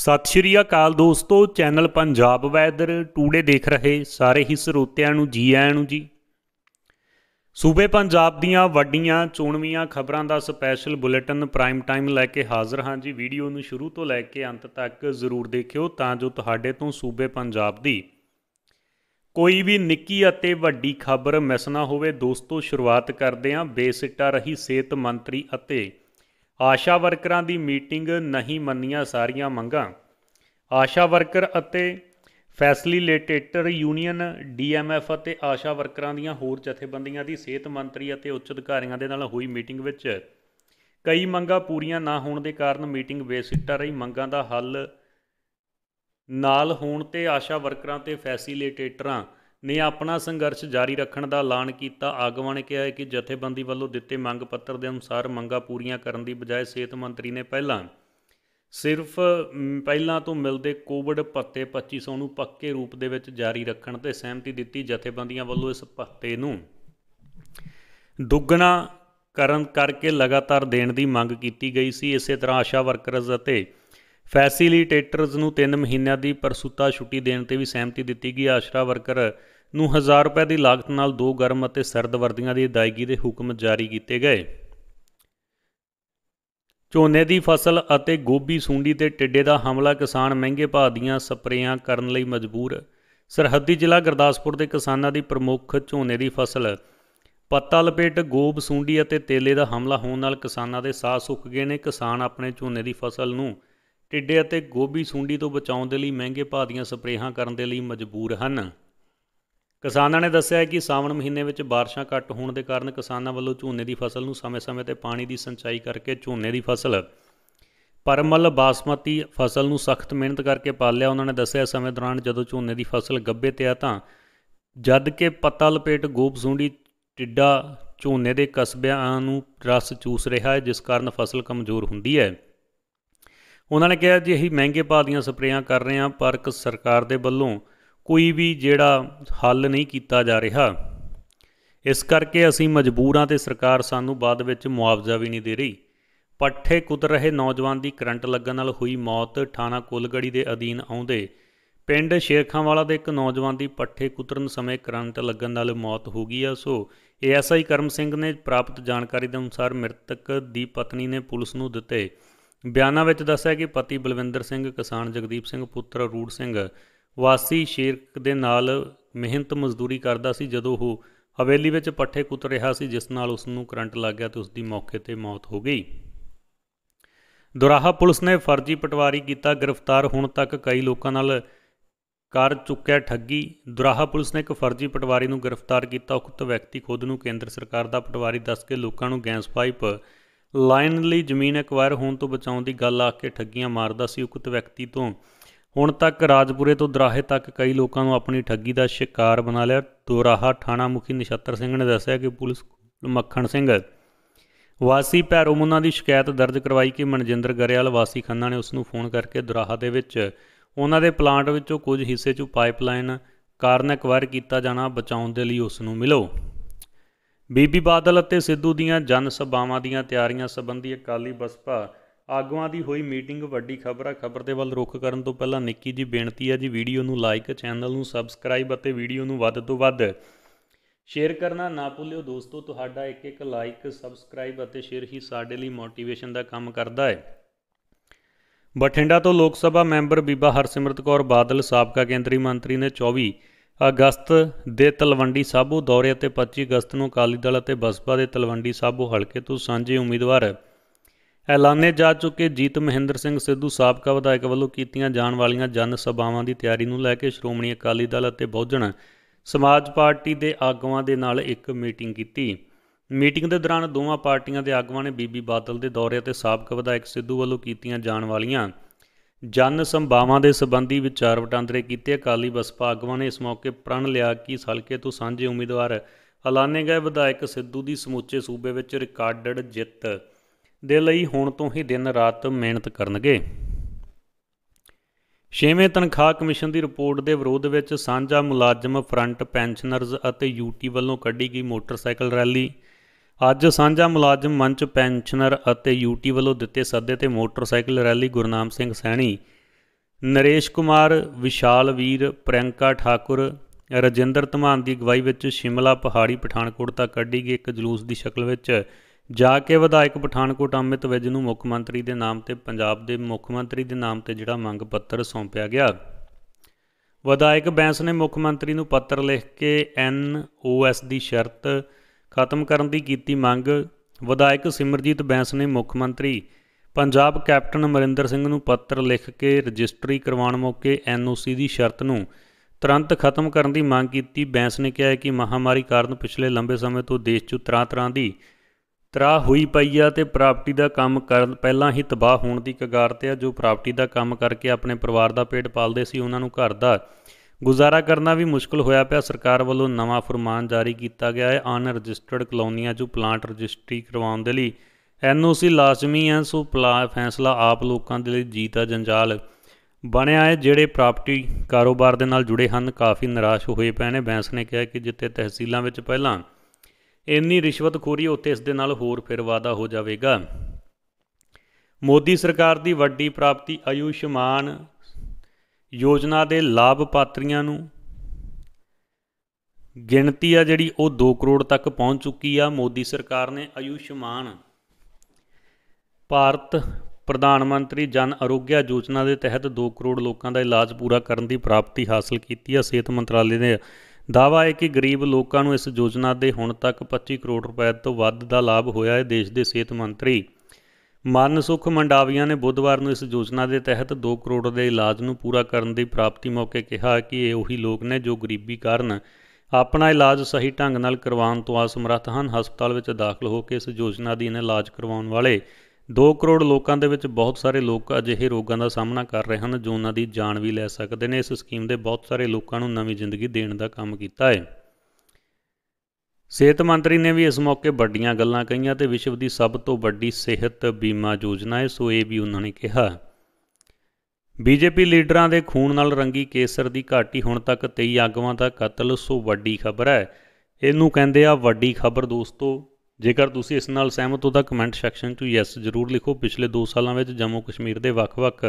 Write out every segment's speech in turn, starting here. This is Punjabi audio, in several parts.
ਸਤਿ ਸ਼੍ਰੀ ਅਕਾਲ ਦੋਸਤੋ ਚੈਨਲ ਪੰਜਾਬ ਵੈਦਰ ਟੂਡੇ ਦੇਖ ਰਹੇ ਸਾਰੇ ਹੀ ਸਰੋਤਿਆਂ ਨੂੰ ਜੀ ਆਇਆਂ ਨੂੰ ਜੀ ਸੂਬੇ ਪੰਜਾਬ ਦੀਆਂ ਵੱਡੀਆਂ ਚੋਣਵੀਆਂ ਖਬਰਾਂ ਦਾ ਸਪੈਸ਼ਲ ਬੁਲੇਟਿਨ ਪ੍ਰਾਈਮ ਟਾਈਮ ਲੈ ਕੇ ਹਾਜ਼ਰ ਹਾਂ ਜੀ ਵੀਡੀਓ ਨੂੰ ਸ਼ੁਰੂ ਤੋਂ ਲੈ ਕੇ ਅੰਤ ਤੱਕ ਜ਼ਰੂਰ ਦੇਖਿਓ ਤਾਂ ਜੋ ਤੁਹਾਡੇ ਤੋਂ ਸੂਬੇ ਪੰਜਾਬ ਦੀ ਕੋਈ ਵੀ ਨਿੱਕੀ ਅਤੇ ਵੱਡੀ ਖਬਰ ਮਿਸ ਨਾ ਹੋਵੇ ਦੋਸਤੋ ਸ਼ੁਰੂਆਤ ਕਰਦੇ ਹਾਂ ਬੇਸਿੱਟਾ ਰਹੀ ਸਿਹਤ ਮੰਤਰੀ ਅਤੇ ਆਸ਼ਾ ਵਰਕਰਾਂ ਦੀ ਮੀਟਿੰਗ ਨਹੀਂ ਮੰਨੀਆਂ ਸਾਰੀਆਂ ਮੰਗਾਂ ਆਸ਼ਾ ਵਰਕਰ ਅਤੇ ਫੈਸਿਲਿਟੇਟਰ ਯੂਨੀਅਨ ਡੀਐਮਐਫ ਅਤੇ ਆਸ਼ਾ ਵਰਕਰਾਂ ਦੀਆਂ ਹੋਰ ਜਥੇਬੰਦੀਆਂ ਦੀ ਸਿਹਤ ਮੰਤਰੀ ਅਤੇ ਉੱਚ ਅਧਿਕਾਰੀਆਂ ਦੇ ਨਾਲ ਹੋਈ ਮੀਟਿੰਗ ਵਿੱਚ ਕਈ ਮੰਗਾਂ ਪੂਰੀਆਂ ਨਾ ਹੋਣ ਦੇ ਕਾਰਨ ਮੀਟਿੰਗ ਬੇਸਿੱਟਾ ਰਹੀ ਮੰਗਾਂ ਦਾ ਹੱਲ ਨਾਲ ਹੋਣ ਤੇ ਆਸ਼ਾ ਵਰਕਰਾਂ ਤੇ ਫੈਸਿਲਿਟੇਟਰਾਂ ਨੇ ਆਪਣਾ ਸੰਘਰਸ਼ ਜਾਰੀ ਰੱਖਣ ਦਾ ਐਲਾਨ ਕੀਤਾ ਆਗੂਆਂ ਨੇ ਕਿਹਾ ਹੈ ਕਿ ਜਥੇਬੰਦੀ ਵੱਲੋਂ ਦਿੱਤੇ ਮੰਗ ਪੱਤਰ ਦੇ ਅਨੁਸਾਰ ਮੰਗਾਂ ਪੂਰੀਆਂ ਕਰਨ ਦੀ ਬਜਾਏ ਸਿਹਤ ਮੰਤਰੀ ਨੇ ਪਹਿਲਾਂ ਸਿਰਫ ਪਹਿਲਾਂ ਤੋਂ ਮਿਲਦੇ ਕੋਵਿਡ ਭੱਤੇ 2500 ਨੂੰ ਪੱਕੇ ਰੂਪ ਦੇ ਵਿੱਚ ਜਾਰੀ ਰੱਖਣ ਤੇ ਸਹਿਮਤੀ ਦਿੱਤੀ ਜਥੇਬੰਦੀਆਂ ਵੱਲੋਂ ਇਸ ਭੱਤੇ ਨੂੰ ਦੁੱਗਣਾ ਕਰਨ ਕਰਕੇ ਲਗਾਤਾਰ ਦੇਣ ਦੀ ਮੰਗ ਕੀਤੀ ਗਈ ਸੀ ਇਸੇ ਤਰ੍ਹਾਂ ਆਸ਼ਾ ਵਰਕਰਜ਼ ਅਤੇ ਫੈਸਿਲੀਟੇਟਰਜ਼ ਨੂੰ 3 ਮਹੀਨਿਆਂ ਦੀ ਪਰਸੂਤਾ ਛੁੱਟੀ ਦੇਣ ਤੇ ਵੀ ਸਹਿਮਤੀ ਦਿੱਤੀ ਗਈ ਆਸ਼ਰਾ ਵਰਕਰ ਨੂੰ 1000 ਰੁਪਏ ਦੀ ਲਾਗਤ ਨਾਲ ਦੋ ਗਰਮ ਅਤੇ ਸਰਦ ਵਰਦੀਆਂ ਦੀ ਅਦਾਇਗੀ ਦੇ ਹੁਕਮ ਜਾਰੀ ਕੀਤੇ ਗਏ ਝੋਨੇ ਦੀ ਫਸਲ ਅਤੇ ਗੋਭੀ ਸੁੰਡੀ ਤੇ ਟਿੱਡੇ ਦਾ ਹਮਲਾ ਕਿਸਾਨ ਮਹਿੰਗੇ ਭਾਅ ਦੀਆਂ ਸਪਰੇਆਂ ਕਰਨ ਲਈ ਮਜਬੂਰ ਸਰਹੱਦੀ ਜ਼ਿਲ੍ਹਾ ਗੁਰਦਾਸਪੁਰ ਦੇ ਕਿਸਾਨਾਂ ਦੀ ਪ੍ਰਮੁੱਖ ਝੋਨੇ ਦੀ ਫਸਲ ਪੱਤਾ ਲਪੇਟ ਗੋਬ ਸੁੰਡੀ ਅਤੇ ਤੇਲੇ ਦਾ ਹਮਲਾ ਹੋਣ ਨਾਲ ਕਿਸਾਨਾਂ ਦੇ ਸਾਹ ਸੁੱਕ ਗਏ ਨੇ ਕਿਸਾਨ ਆਪਣੇ ਝੋਨੇ ਦੀ ਫਸਲ ਨੂੰ ਟਿੱਡੇ ਅਤੇ ਗੋਭੀ ਸੁੰਡੀ ਤੋਂ ਬਚਾਉਣ ਦੇ ਲਈ ਮਹਿੰਗੇ ਭਾਅ ਦੀਆਂ ਸਪਰੇਹਾਂ ਕਰਨ ਦੇ ਲਈ ਮਜਬੂਰ ਹਨ ਕਿਸਾਨਾਂ ਨੇ ਦੱਸਿਆ ਕਿ ਸਾਵਣ ਮਹੀਨੇ ਵਿੱਚ ਬਾਰਿਸ਼ਾਂ ਘੱਟ ਹੋਣ ਦੇ ਕਾਰਨ ਕਿਸਾਨਾਂ ਵੱਲੋਂ ਝੋਨੇ ਦੀ ਫਸਲ ਨੂੰ ਸਮੇਂ-ਸਮੇਂ ਤੇ ਪਾਣੀ ਦੀ ਸਿੰਚਾਈ ਕਰਕੇ ਝੋਨੇ ਦੀ ਫਸਲ ਪਰਮਲ ਬਾਸਮਤੀ ਫਸਲ ਨੂੰ ਸਖਤ ਮਿਹਨਤ ਕਰਕੇ ਪਾਲਿਆ ਉਹਨਾਂ ਨੇ ਦੱਸਿਆ ਸਮੇਂ ਦੌਰਾਨ ਜਦੋਂ ਝੋਨੇ ਦੀ ਫਸਲ ਗੱਬੇ ਤੇ ਆ ਤਾਂ ਜਦ ਕਿ ਪੱਤਾ ਲਪੇਟ ਗੋਪਸੂੰਡੀ ਟਿੱਡਾ ਝੋਨੇ ਦੇ ਕਸਬਿਆਂ ਨੂੰ ਰਸ ਚੂਸ ਰਿਹਾ ਹੈ ਜਿਸ ਕਾਰਨ ਫਸਲ ਕਮਜ਼ੋਰ ਹੁੰਦੀ ਹੈ ਉਹਨਾਂ ਨੇ ਕਿਹਾ ਜੀ ਅਸੀਂ ਮਹਿੰਗੇ ਭਾਅ ਦੀਆਂ ਸਪਰੇਆਂ ਕਰ ਰਹੇ ਆ ਪਰ ਸਰਕਾਰ ਦੇ ਵੱਲੋਂ ਕੋਈ ਵੀ ਜਿਹੜਾ ਹੱਲ ਨਹੀਂ ਕੀਤਾ ਜਾ ਰਿਹਾ ਇਸ ਕਰਕੇ ਅਸੀਂ ਮਜਬੂਰਾਂ ਤੇ ਸਰਕਾਰ ਸਾਨੂੰ ਬਾਅਦ ਵਿੱਚ ਮੁਆਵਜ਼ਾ ਵੀ ਨਹੀਂ ਦੇ ਰਹੀ ਪੱਠੇ ਕੁੱਤ ਰਹੇ ਨੌਜਵਾਨ ਦੀ ਕਰੰਟ ਲੱਗਣ ਨਾਲ ਹੋਈ ਮੌਤ ਥਾਣਾ ਕੋਲਗੜੀ ਦੇ ਅਧੀਨ ਆਉਂਦੇ ਪਿੰਡ ਵਾਲਾ ਦੇ ਇੱਕ ਨੌਜਵਾਨ ਦੀ ਪੱਠੇ ਕੁੱਤਰਨ ਸਮੇਂ ਕਰੰਟ ਲੱਗਣ ਨਾਲ ਮੌਤ ਹੋ ਗਈ ਆ ਸੋ ਐਸਆਈ ਕਰਮ ਸਿੰਘ ਨੇ ਪ੍ਰਾਪਤ ਜਾਣਕਾਰੀ ਦੇ ਅਨੁਸਾਰ ਮ੍ਰਿਤਕ ਦੀ ਪਤਨੀ ਨੇ ਪੁਲਿਸ ਨੂੰ ਦਿੱਤੇ ਬਿਆਨਾਂ ਵਿੱਚ ਦੱਸਿਆ ਕਿ ਪਤੀ ਬਲਵਿੰਦਰ ਸਿੰਘ ਕਿਸਾਨ ਜਗਦੀਪ ਸਿੰਘ ਪੁੱਤਰ ਰੂੜ ਸਿੰਘ ਵਾਸੀ ਸ਼ੇਰਕ ਦੇ ਨਾਲ ਮਿਹਨਤ ਮਜ਼ਦੂਰੀ ਕਰਦਾ ਸੀ ਜਦੋਂ ਉਹ ਹਵੇਲੀ ਵਿੱਚ ਪੱਠੇ ਕੁੱਤ ਰਿਹਾ ਸੀ ਜਿਸ ਨਾਲ ਉਸ ਨੂੰ ਕਰੰਟ ਲੱਗ ਗਿਆ ਤੇ ਉਸ ਦੀ ਮੌਕੇ ਤੇ ਮੌਤ ਹੋ ਗਈ ਦੁਰਾਹਾ ਪੁਲਿਸ ਨੇ ਫਰਜ਼ੀ ਪਟਵਾਰੀ ਕੀਤਾ ਗ੍ਰਿਫਤਾਰ ਹੁਣ ਤੱਕ ਕਈ ਲੋਕਾਂ ਨਾਲ ਕਰ ਚੁੱਕਿਆ ਠੱਗੀ ਦੁਰਾਹਾ ਪੁਲਿਸ ਨੇ ਇੱਕ ਫਰਜ਼ੀ ਪਟਵਾਰੀ ਨੂੰ ਗ੍ਰਿਫਤਾਰ ਕੀਤਾ ਉਕਤ ਵਿਅਕਤੀ ਖੁਦ ਨੂੰ ਕੇਂਦਰ ਸਰਕਾਰ ਦਾ ਪਟਵਾਰੀ ਦੱਸ ਕੇ ਲੋਕਾਂ ਨੂੰ ਗੈਸ ਪਾਈਪ ਲਾਈਨ ਲਈ ਜ਼ਮੀਨ ਐਕਵਾਇਰ ਹੋਣ ਤੋਂ ਬਚਾਉਣ ਦੀ ਗੱਲ ਆ ਕੇ ਠੱਗੀਆਂ ਮਾਰਦਾ ਸੀ ਉਕਤ ਵਿਅਕਤੀ ਤੋਂ ਹੁਣ ਤੱਕ ਰਾਜਪੁਰੇ ਤੋਂ ਦਰਾਹੇ ਤੱਕ ਕਈ ਲੋਕਾਂ ਨੂੰ ਆਪਣੀ ਠੱਗੀ ਦਾ ਸ਼ਿਕਾਰ ਬਣਾ ਲਿਆ ਦੋਰਾਹਾ ਥਾਣਾ ਮੁਖੀ ਨਿਸ਼ਤਰ ਸਿੰਘ ਨੇ ਦੱਸਿਆ ਕਿ ਪੁਲਿਸ ਮੱਖਣ ਸਿੰਘ ਵਾਸੀ ਪੈਰੋਮੁਨਾ ਦੀ ਸ਼ਿਕਾਇਤ ਦਰਜ ਕਰਵਾਈ ਕਿ ਮਨਜਿੰਦਰ ਗਰੇਵਾਲ ਵਾਸੀ ਖੰਨਾ ਨੇ ਉਸ ਨੂੰ ਫੋਨ ਕਰਕੇ ਦਰਾਹਾ ਦੇ ਵਿੱਚ ਉਹਨਾਂ ਦੇ ਪਲਾਂਟ ਵਿੱਚੋਂ ਕੁਝ ਹਿੱਸੇ 'ਚੋਂ ਪਾਈਪਲਾਈਨ ਕਾਰਨ ਐਕਵਾਇਰ ਕੀਤਾ ਜਾਣਾ ਬਚਾਉਣ ਦੇ ਲਈ ਉਸ ਨੂੰ ਮਿਲੋ ਬੀਬੀ ਬਾਦਲ ਅਤੇ ਸਿੱਧੂ ਦੀਆਂ ਜਨ ਸਭਾਵਾਂ ਦੀਆਂ ਤਿਆਰੀਆਂ ਸੰਬੰਧੀ ਅਕਾਲੀ ਬਸਪਾ ਆਗੂਆਂ ਦੀ ਹੋਈ ਮੀਟਿੰਗ ਵੱਡੀ ਖਬਰ ਆ ਖਬਰ ਦੇ ਵੱਲ ਰੁਖ ਕਰਨ ਤੋਂ ਪਹਿਲਾਂ ਨਿੱਕੀ ਜੀ ਬੇਨਤੀ ਆ ਜੀ ਵੀਡੀਓ ਨੂੰ ਲਾਈਕ ਚੈਨਲ ਨੂੰ ਸਬਸਕ੍ਰਾਈਬ ਅਤੇ ਵੀਡੀਓ ਨੂੰ ਵੱਧ ਤੋਂ ਵੱਧ ਸ਼ੇਅਰ ਕਰਨਾ ਨਾ ਭੁੱਲਿਓ ਦੋਸਤੋ ਤੁਹਾਡਾ ਇੱਕ ਇੱਕ ਲਾਈਕ ਸਬਸਕ੍ਰਾਈਬ ਅਤੇ ਸ਼ੇਅਰ ਹੀ ਸਾਡੇ ਲਈ ਮੋਟੀਵੇਸ਼ਨ ਦਾ ਕੰਮ ਕਰਦਾ ਹੈ ਬਠਿੰਡਾ ਤੋਂ ਲੋਕ ਸਭਾ ਮੈਂਬਰ ਬੀਬਾ ਹਰਸਿਮਰਤ ਕੌਰ ਬਾਦਲ ਸਾਬਕਾ ਕੇਂਦਰੀ ਮੰਤਰੀ ਨੇ 24 ਅਗਸਤ ਦੇ ਤਲਵੰਡੀ ਸਾਬੋ ਦੌਰੇ ਅਤੇ 25 ਅਗਸਤ ਨੂੰ ਅਕਾਲੀ ਦਲ ਅਤੇ ਬਸਪਾ ਦੇ ਤਲਵੰਡੀ ਸਾਬੋ ਹਲਕੇ ਤੋਂ ਸਾਂਝੇ ਉਮੀਦਵਾਰ ਐਲਾਨੇ ਜਾ ਚੁੱਕੇ ਜੀਤ ਮਹਿੰਦਰ ਸਿੰਘ ਸਿੱਧੂ ਸਾਬਕਾ ਵਿਧਾਇਕ ਵੱਲੋਂ ਕੀਤੀਆਂ ਜਾਣ ਵਾਲੀਆਂ ਜਨ ਸਭਾਵਾਂ ਦੀ ਤਿਆਰੀ ਨੂੰ ਲੈ ਕੇ ਸ਼੍ਰੋਮਣੀ ਅਕਾਲੀ ਦਲ ਅਤੇ ਬਹੁਜਨ ਸਮਾਜ ਪਾਰਟੀ ਦੇ ਆਗੂਆਂ ਦੇ ਨਾਲ ਇੱਕ ਮੀਟਿੰਗ ਕੀਤੀ ਮੀਟਿੰਗ ਦੇ ਦੌਰਾਨ ਦੋਵਾਂ ਪਾਰਟੀਆਂ ਦੇ ਆਗੂਆਂ ਨੇ ਬੀਬੀ ਬਾਦਲ ਦੇ ਦੌਰੇ ਅਤੇ ਸਾਬਕਾ ਵਿਧਾਇਕ ਸਿੱਧੂ ਵੱਲੋਂ ਕੀਤੀਆਂ ਜਾਣ ਵਾਲੀਆਂ ਜਨ ਸੰਭਾਵਾਂ ਦੇ ਸੰਬੰਧੀ ਵਿਚਾਰ ਵਟਾਂਦਰੇ ਕੀਤੇ ਅਕਾਲੀ ਬਸਪਾ ਆਗੂਆਂ ਨੇ ਇਸ ਮੌਕੇ ਪ੍ਰਣ ਲਿਆ ਕਿ ਇਸ ਹਲਕੇ ਤੋਂ ਸਾਂਝੇ ਉਮੀਦਵਾਰ ਐਲਾਨੇ ਗਏ ਵਿਧਾਇਕ ਸਿੱਧੂ ਦੀ ਸਮੁੱਚੇ ਸੂਬੇ ਵਿੱਚ ਰਿਕਾਰਡਡ ਜਿੱਤ ਦੇ ਲਈ ਹੁਣ ਤੋਂ ਹੀ ਦਿਨ ਰਾਤ ਮਿਹਨਤ ਕਰਨਗੇ ਛੇਵੇਂ ਤਨਖਾਹ ਕਮਿਸ਼ਨ ਦੀ ਰਿਪੋਰਟ ਦੇ ਵਿਰੋਧ ਵਿੱਚ ਸਾਂਝਾ ਮੁਲਾਜ਼ਮ ਫਰੰਟ ਪੈਨਸ਼ਨਰਜ਼ ਅਤੇ ਯੂਟੀ ਵੱਲੋਂ ਕੱਢੀ ਗਈ ਮੋਟਰਸਾਈਕਲ ਰੈਲੀ ਅੱਜ ਸਾਂਝਾ ਮੁਲਾਜ਼ਮ ਮੰਚ ਪੈਨਸ਼ਨਰ ਅਤੇ ਯੂਟੀ ਵੱਲੋਂ ਦਿੱਤੇ ਸੱਦੇ ਤੇ ਮੋਟਰਸਾਈਕਲ ਰੈਲੀ ਗੁਰਨਾਮ ਸਿੰਘ ਸੈਣੀ ਨਰੇਸ਼ ਕੁਮਾਰ ਵਿਸ਼ਾਲ ਵੀਰ ਪ੍ਰਿੰਕਾ ਠਾਕੁਰ ਰਜਿੰਦਰ ਧਮਾਨ ਦੀ ਅਗਵਾਈ ਵਿੱਚ ਸ਼ਿਮਲਾ ਪਹਾੜੀ ਪਠਾਨਕੋਟ ਤੱਕ ਕੱਢੀ ਗਈ ਇੱਕ ਜਲੂਸ ਦੀ ਸ਼ਕਲ ਵਿੱਚ ਜਾ ਕੇ ਵਿਧਾਇਕ ਪਠਾਨਕੋਟ ਅਮਿਤ ਵਿਜ ਨੂੰ ਮੁੱਖ ਮੰਤਰੀ ਦੇ ਨਾਮ ਤੇ ਪੰਜਾਬ ਦੇ ਮੁੱਖ ਮੰਤਰੀ ਦੇ ਨਾਮ ਤੇ ਜਿਹੜਾ ਮੰਗ ਪੱਤਰ ਸੌਂਪਿਆ ਗਿਆ ਵਿਧਾਇਕ ਬੈਂਸ ਨੇ ਮੁੱਖ ਮੰਤਰੀ ਨੂੰ ਪੱਤਰ ਲਿਖ ਕੇ ਐਨ ਓ ਐਸ ਦੀ ਸ਼ਰਤ ਖਤਮ ਕਰਨ ਦੀ ਕੀਤੀ ਮੰਗ ਵਿਧਾਇਕ ਸਿਮਰਜੀਤ ਬੈਂਸ ਨੇ ਮੁੱਖ ਮੰਤਰੀ ਪੰਜਾਬ ਕੈਪਟਨ ਅਮਰਿੰਦਰ ਸਿੰਘ ਨੂੰ ਪੱਤਰ ਲਿਖ ਕੇ ਰਜਿਸਟਰੀ ਕਰਵਾਉਣ ਮੌਕੇ ਐਨ ਓ ਸੀ ਦੀ ਸ਼ਰਤ ਨੂੰ ਤੁਰੰਤ ਖਤਮ ਕਰਨ ਦੀ ਮੰਗ ਕੀਤੀ ਬੈਂਸ ਨੇ ਕਿਹਾ ਕਿ ਮਹਾਮਾਰੀ ਕਾਰਨ ਪਿਛਲੇ ਲੰਬੇ ਸਮੇਂ ਤੋਂ ਦੇਸ਼ 'ਚ ਤਰ੍ਹਾਂ-ਤਰ੍ਹਾਂ ਦੀ ਤਰਾ ਹੋਈ ਪਈ ਆ ਤੇ ਪ੍ਰਾਪਰਟੀ ਦਾ ਕੰਮ ਕਰ ਪਹਿਲਾਂ ਹੀ ਤਬਾਹ ਹੋਣ ਦੀ ਕਗਾਰ ਤੇ ਆ ਜੋ ਪ੍ਰਾਪਰਟੀ ਦਾ ਕੰਮ ਕਰਕੇ ਆਪਣੇ ਪਰਿਵਾਰ ਦਾ ਪੇਟ ਪਾਲਦੇ ਸੀ ਉਹਨਾਂ ਨੂੰ ਘਰ ਦਾ ਗੁਜ਼ਾਰਾ ਕਰਨਾ ਵੀ ਮੁਸ਼ਕਲ ਹੋਇਆ ਪਿਆ ਸਰਕਾਰ ਵੱਲੋਂ ਨਵਾਂ ਫਰਮਾਨ ਜਾਰੀ ਕੀਤਾ ਗਿਆ ਹੈ ਅਨ ਰਜਿਸਟਰਡ ਕਲੋਨੀਆਂ ਜੋ ਪਲਾਂਟ ਰਜਿਸਟਰੀ ਕਰਵਾਉਣ ਦੇ ਲਈ ਐਨਓਸੀ ਲਾਜ਼ਮੀ ਹੈ ਸੋ ਫੈਸਲਾ ਆਪ ਲੋਕਾਂ ਦੇ ਲਈ ਜੀਤਾ ਜੰਜਾਲ ਬਣਿਆ ਹੈ ਜਿਹੜੇ ਪ੍ਰਾਪਰਟੀ ਕਾਰੋਬਾਰ ਦੇ ਨਾਲ ਜੁੜੇ ਹਨ ਕਾਫੀ ਨਿਰਾਸ਼ ਹੋਏ ਪਏ ਨੇ ਬੈਂਸ ਨੇ ਕਿਹਾ ਕਿ ਜਿੱਤੇ ਤਹਿਸੀਲਾਂ ਵਿੱਚ ਪਹਿਲਾਂ ਇੰਨੀ ਰਿਸ਼ਵਤਖੋਰੀ ਉੱਤੇ ਇਸ ਦੇ ਨਾਲ ਹੋਰ ਫਿਰ ਵਾਦਾ ਹੋ ਜਾਵੇਗਾ ਮੋਦੀ ਸਰਕਾਰ ਦੀ ਵੱਡੀ ਪ੍ਰਾਪਤੀ ਆਯੂਸ਼ਮਾਨ ਯੋਜਨਾ ਦੇ ਲਾਭਪਾਤਰੀਆਂ ਨੂੰ ਗਿਣਤੀ ਆ ਜਿਹੜੀ ਉਹ 2 ਕਰੋੜ ਤੱਕ ਪਹੁੰਚ ਚੁੱਕੀ ਆ ਮੋਦੀ ਸਰਕਾਰ ਨੇ ਆਯੂਸ਼ਮਾਨ ਭਾਰਤ ਪ੍ਰਧਾਨ ਮੰਤਰੀ ਜਨ ਅਰੋਗਿਆ ਯੋਜਨਾ ਦੇ ਤਹਿਤ 2 ਕਰੋੜ ਲੋਕਾਂ ਦਾ ਇਲਾਜ ਪੂਰਾ ਕਰਨ ਦੀ ਪ੍ਰਾਪਤੀ ਹਾਸਲ ਕੀਤੀ ਆ ਸਿਹਤ ਮੰਤਰਾਲੇ ਨੇ ਦਾਵਾ ਹੈ ਕਿ ਗਰੀਬ ਲੋਕਾਂ ਨੂੰ ਇਸ ਯੋਜਨਾ ਦੇ ਹੁਣ ਤੱਕ 25 ਕਰੋੜ ਰੁਪਏ ਤੋਂ ਵੱਧ ਦਾ ਲਾਭ ਹੋਇਆ ਹੈ ਦੇਸ਼ ਦੇ ਸਿਹਤ ਮੰਤਰੀ ਮਨਸੁਖ ਮੰਡਾਵੀਆਂ ਨੇ ਬੁੱਧਵਾਰ ਨੂੰ ਇਸ ਯੋਜਨਾ ਦੇ ਤਹਿਤ 2 ਕਰੋੜ ਦੇ ਇਲਾਜ ਨੂੰ ਪੂਰਾ ਕਰਨ ਦੀ ਪ੍ਰਾਪਤੀ ਮੌਕੇ ਕਿਹਾ ਕਿ ਇਹ ਉਹੀ ਲੋਕ ਨੇ ਜੋ ਗਰੀਬੀ ਕਾਰਨ ਆਪਣਾ ਇਲਾਜ ਸਹੀ ਢੰਗ ਨਾਲ ਕਰਵਾਉਣ ਤੋਂ ਅਸਮਰੱਥ ਹਨ ਹਸਪਤਾਲ ਵਿੱਚ ਦਾਖਲ ਹੋ ਕੇ ਇਸ ਯੋਜਨਾ ਦੀ ਇਲਾਜ ਕਰਵਾਉਣ ਵਾਲੇ 2 ਕਰੋੜ ਲੋਕਾਂ ਦੇ ਵਿੱਚ ਬਹੁਤ ਸਾਰੇ ਲੋਕ ਅਜਿਹੇ ਰੋਗਾਂ ਦਾ ਸਾਹਮਣਾ ਕਰ ਰਹੇ ਹਨ ਜੋ ਉਹਨਾਂ ਦੀ ਜਾਨ ਵੀ ਲੈ ਸਕਦੇ ਨੇ ਇਸ ਸਕੀਮ ਦੇ ਬਹੁਤ ਸਾਰੇ ਲੋਕਾਂ ਨੂੰ ਨਵੀਂ ਜ਼ਿੰਦਗੀ ਦੇਣ ਦਾ ਕੰਮ ਕੀਤਾ ਹੈ ਸਿਹਤ ਮੰਤਰੀ ਨੇ ਵੀ ਇਸ ਮੌਕੇ ਵੱਡੀਆਂ ਗੱਲਾਂ ਕਹੀਆਂ ਤੇ ਵਿਸ਼ਵ ਦੀ ਸਭ ਤੋਂ ਵੱਡੀ ਸਿਹਤ ਬੀਮਾ ਯੋਜਨਾ ਹੈ ਸੋ ਇਹ ਵੀ ਉਹਨਾਂ ਨੇ ਕਿਹਾ ਬੀਜੇਪੀ ਲੀਡਰਾਂ ਦੇ ਖੂਨ ਨਾਲ ਰੰਗੀ ਕੇਸਰ ਦੀ ਘਾਟੀ ਹੁਣ ਤੱਕ 23 ਆਗੂਆਂ ਦਾ ਕਤਲ ਸੋ ਵੱਡੀ ਖਬਰ ਹੈ ਇਹਨੂੰ ਕਹਿੰਦੇ ਆ ਵੱਡੀ ਖਬਰ ਦੋਸਤੋ ਜੇਕਰ ਤੁਸੀਂ ਇਸ ਨਾਲ ਸਹਿਮਤ ਹੋ ਤਾਂ ਕਮੈਂਟ ਸੈਕਸ਼ਨ 'ਚ ਯੈਸ ਜ਼ਰੂਰ ਲਿਖੋ ਪਿਛਲੇ 2 ਸਾਲਾਂ ਵਿੱਚ ਜੰਮੂ ਕਸ਼ਮੀਰ ਦੇ ਵੱਖ-ਵੱਖ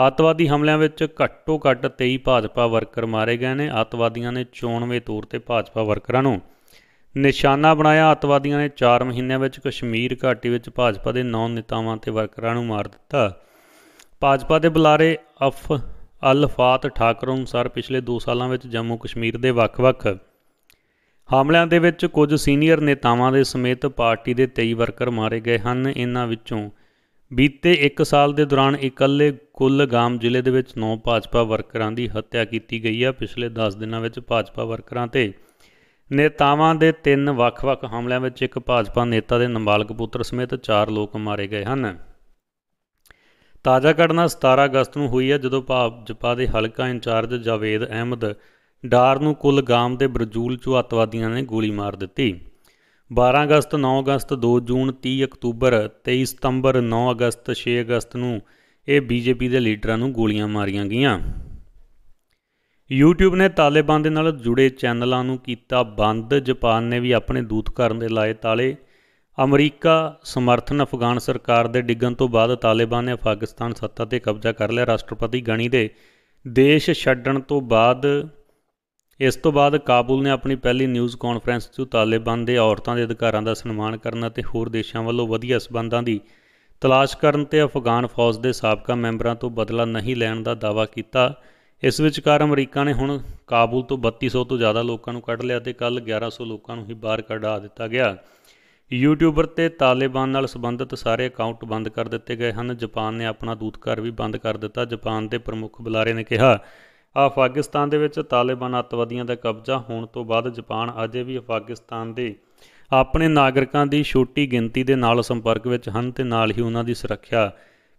ਆਤਵਾਦੀ ਹਮਲਿਆਂ ਵਿੱਚ ਘੱਟੋ ਘੱਟ 23 ਭਾਜਪਾ ਵਰਕਰ ਮਾਰੇ ਗਏ ਨੇ ਆਤਵਾਦੀਆਂ ਨੇ 94 ਤੌਰ ਤੇ ਭਾਜਪਾ ਵਰਕਰਾਂ ਨੂੰ ਨਿਸ਼ਾਨਾ ਬਣਾਇਆ ਆਤਵਾਦੀਆਂ ਨੇ 4 ਮਹੀਨਿਆਂ ਵਿੱਚ ਕਸ਼ਮੀਰ ਘਾਟੀ ਵਿੱਚ ਭਾਜਪਾ ਦੇ 9 ਨੇਤਾਵਾਂ ਤੇ ਵਰਕਰਾਂ ਨੂੰ ਮਾਰ ਦਿੱਤਾ ਭਾਜਪਾ ਦੇ ਬੁਲਾਰੇ ਅਫ ਅਲਫਾਤ ਠਾਕਰ ਅਨੁਸਾਰ ਪਿਛਲੇ 2 ਸਾਲਾਂ ਵਿੱਚ ਜੰਮੂ ਕਸ਼ਮੀਰ ਦੇ ਵੱਖ-ਵੱਖ ਹਮਲਿਆਂ ਦੇ ਵਿੱਚ ਕੁਝ ਸੀਨੀਅਰ ਨੇਤਾਵਾਂ ਦੇ ਸਮੇਤ ਪਾਰਟੀ ਦੇ 23 ਵਰਕਰ ਮਾਰੇ ਗਏ ਹਨ ਇਨ੍ਹਾਂ ਵਿੱਚੋਂ ਬੀਤੇ 1 ਸਾਲ ਦੇ ਦੌਰਾਨ ਇਕੱਲੇ ਕੁੱਲਗਾਮ ਜ਼ਿਲ੍ਹੇ ਦੇ ਵਿੱਚ 9 ਭਾਜਪਾ ਵਰਕਰਾਂ ਦੀ ਹੱਤਿਆ ਕੀਤੀ ਗਈ ਹੈ ਪਿਛਲੇ 10 ਦਿਨਾਂ ਵਿੱਚ ਭਾਜਪਾ ਵਰਕਰਾਂ ਤੇ ਨੇਤਾਵਾਂ ਦੇ ਤਿੰਨ ਵੱਖ-ਵੱਖ ਹਮਲਿਆਂ ਵਿੱਚ ਇੱਕ ਭਾਜਪਾ ਨੇਤਾ ਦੇ ਨਾਬਾਲਗ ਪੁੱਤਰ ਸਮੇਤ 4 ਲੋਕ ਮਾਰੇ ਗਏ ਹਨ ਤਾਜ਼ਾ ਘਟਨਾ 17 ਅਗਸਤ ਨੂੰ ਹੋਈ ਹੈ ਜਦੋਂ ਭਾਜਪਾ ਦੇ ਹਲਕਾ ਇੰਚਾਰਜ ਜਾਵੇਦ ਅਹਿਮਦ ਡਾਰ ਨੂੰ ਕੁਲਗਾਮ ਦੇ ਬਰਜੂਲ ਚੋਂ ਅਤਵਾਦੀਆਂ ਨੇ ਗੋਲੀ ਮਾਰ ਦਿੱਤੀ 12 ਅਗਸਤ 9 ਅਗਸਤ 2 ਜੂਨ 30 ਅਕਤੂਬਰ 23 ਸਤੰਬਰ 9 ਅਗਸਤ 6 ਅਗਸਤ ਨੂੰ ਇਹ ਬੀਜੇਪੀ ਦੇ ਲੀਡਰਾਂ ਨੂੰ ਗੋਲੀਆਂ ਮਾਰੀਆਂ ਗਈਆਂ YouTube ਨੇ ਤਾਲਿਬਾਨ ਦੇ ਨਾਲ ਜੁੜੇ ਚੈਨਲਾਂ ਨੂੰ ਕੀਤਾ ਬੰਦ ਜਾਪਾਨ ਨੇ ਵੀ ਆਪਣੇ ਦੂਤ ਕਰਨ ਦੇ ਲਾਏ ਤਾਲੇ ਅਮਰੀਕਾ ਸਮਰਥਨ ਅਫਗਾਨ ਸਰਕਾਰ ਦੇ ਡਿੱਗਣ ਤੋਂ ਬਾਅਦ ਤਾਲਿਬਾਨ ਨੇ ਪਾਕਿਸਤਾਨ ਸੱਤਾ ਤੇ ਕਬਜ਼ਾ ਕਰ ਲਿਆ ਰਾਸ਼ਟਰਪਤੀ ਗਣੀ ਦੇ ਦੇਸ਼ ਛੱਡਣ ਤੋਂ ਬਾਅਦ ਇਸ ਤੋਂ ਬਾਅਦ ਕਾਬੁਲ ਨੇ ਆਪਣੀ ਪਹਿਲੀ ਨਿਊਜ਼ ਕਾਨਫਰੰਸ 'ਚ ਤਾਲਿਬਾਨ ਦੇ ਔਰਤਾਂ ਦੇ ਅਧਿਕਾਰਾਂ ਦਾ ਸਨਮਾਨ ਕਰਨ ਅਤੇ ਹੋਰ ਦੇਸ਼ਾਂ ਵੱਲੋਂ ਵਧੀਆ ਸਬੰਧਾਂ ਦੀ ਤਲਾਸ਼ ਕਰਨ ਤੇ ਅਫਗਾਨ ਫੌਜ ਦੇ ਸਾਬਕਾ ਮੈਂਬਰਾਂ ਤੋਂ ਬਦਲਾ ਨਹੀਂ ਲੈਣ ਦਾ ਦਾਅਵਾ ਕੀਤਾ ਇਸ ਵਿਚਕਾਰ ਅਮਰੀਕਾ ਨੇ ਹੁਣ ਕਾਬੁਲ ਤੋਂ 3200 ਤੋਂ ਜ਼ਿਆਦਾ ਲੋਕਾਂ ਨੂੰ ਕੱਢ ਲਿਆ ਤੇ ਕੱਲ 1100 ਲੋਕਾਂ ਨੂੰ ਹੀ ਬਾਹਰ ਕਢਾ ਦਿੱਤਾ ਗਿਆ ਯੂਟਿਊਬਰ ਤੇ ਤਾਲਿਬਾਨ ਨਾਲ ਸੰਬੰਧਿਤ ਸਾਰੇ ਅਕਾਊਂਟ ਬੰਦ ਕਰ ਦਿੱਤੇ ਗਏ ਹਨ ਜਾਪਾਨ ਨੇ ਆਪਣਾ ਦੂਤਘਰ ਵੀ ਬੰਦ ਕਰ ਦਿੱਤਾ ਜਾਪਾਨ ਦੇ ਪ੍ਰਮੁੱਖ ਬੁਲਾਰੇ ਨੇ ਕਿਹਾ ਅਫਗਾਨਿਸਤਾਨ ਦੇ ਵਿੱਚ ਤਾਲਿਬਾਨ ਅਤਵਾਦੀਆਂ ਦਾ ਕਬਜ਼ਾ ਹੋਣ ਤੋਂ ਬਾਅਦ ਜਾਪਾਨ ਅਜੇ ਵੀ ਅਫਗਾਨਿਸਤਾਨ ਦੇ ਆਪਣੇ ਨਾਗਰਿਕਾਂ ਦੀ ਛੋਟੀ ਗਿਣਤੀ ਦੇ ਨਾਲ ਸੰਪਰਕ ਵਿੱਚ ਹਨ ਤੇ ਨਾਲ ਹੀ ਉਹਨਾਂ ਦੀ ਸੁਰੱਖਿਆ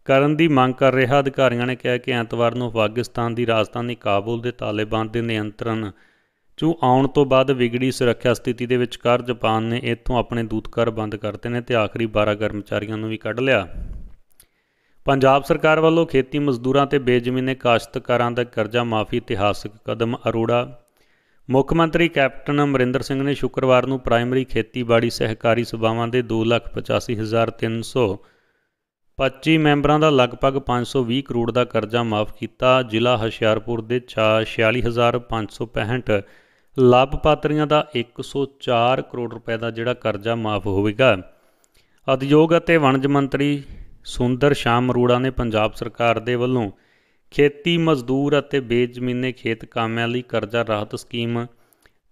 ਕਰਨ ਦੀ ਮੰਗ ਕਰ ਰਿਹਾ ਅਧਿਕਾਰੀਆਂ ਨੇ ਕਿਹਾ ਕਿ ਐਤਵਾਰ ਨੂੰ ਅਫਗਾਨਿਸਤਾਨ ਦੀ ਰਾਜਧਾਨੀ ਕਾਬੁਲ ਦੇ ਤਾਲਿਬਾਨ ਦੇ ਨਿਯੰਤਰਣ ਚੋਂ ਆਉਣ ਤੋਂ ਬਾਅਦ ਵਿਗੜੀ ਸੁਰੱਖਿਆ ਸਥਿਤੀ ਦੇ ਵਿਚਕਾਰ ਜਾਪਾਨ ਨੇ ਇੱਥੋਂ ਆਪਣੇ ਦੂਤਕਰ ਬੰਦ ਕਰਤੇ ਨੇ ਤੇ ਆਖਰੀ 12 ਕਰਮਚਾਰੀਆਂ ਨੂੰ ਵੀ ਕੱਢ ਲਿਆ ਪੰਜਾਬ ਸਰਕਾਰ ਵੱਲੋਂ ਖੇਤੀ ਮਜ਼ਦੂਰਾਂ ਤੇ ਬੇਜ਼ਮੀਨੇ ਕਾਸ਼ਤਕਾਰਾਂ ਦਾ ਕਰਜ਼ਾ ਮਾਫੀ ਇਤਿਹਾਸਕ ਕਦਮ ਅਰੋੜਾ ਮੁੱਖ ਮੰਤਰੀ ਕੈਪਟਨ ਅਮਰਿੰਦਰ ਸਿੰਘ ਨੇ ਸ਼ੁੱਕਰਵਾਰ ਨੂੰ ਪ੍ਰਾਇਮਰੀ ਖੇਤੀਬਾੜੀ ਸਹਿਕਾਰੀ ਸਭਾਵਾਂ ਦੇ 285325 ਮੈਂਬਰਾਂ ਦਾ ਲਗਭਗ 520 ਕਰੋੜ ਦਾ ਕਰਜ਼ਾ ਮਾਫ ਕੀਤਾ ਜ਼ਿਲ੍ਹਾ ਹਸ਼ਿਆਰਪੁਰ ਦੇ 46565 ਲਾਭਪਾਤਰੀਆਂ ਦਾ 104 ਕਰੋੜ ਰੁਪਏ ਦਾ ਜਿਹੜਾ ਕਰਜ਼ਾ ਮਾਫ ਹੋਵੇਗਾ ਉਦਯੋਗ ਅਤੇ ਵਣਜ ਮੰਤਰੀ ਸੁੰਦਰ ਸ਼ਾਮ ਅਰੋੜਾ ਨੇ ਪੰਜਾਬ ਸਰਕਾਰ ਦੇ ਵੱਲੋਂ ਖੇਤੀ ਮਜ਼ਦੂਰ ਅਤੇ ਬੇਜ਼ਮੀਨੇ ਖੇਤ ਕਾਮਿਆਂ ਲਈ ਕਰਜ਼ਾ ਰਾਹਤ ਸਕੀਮ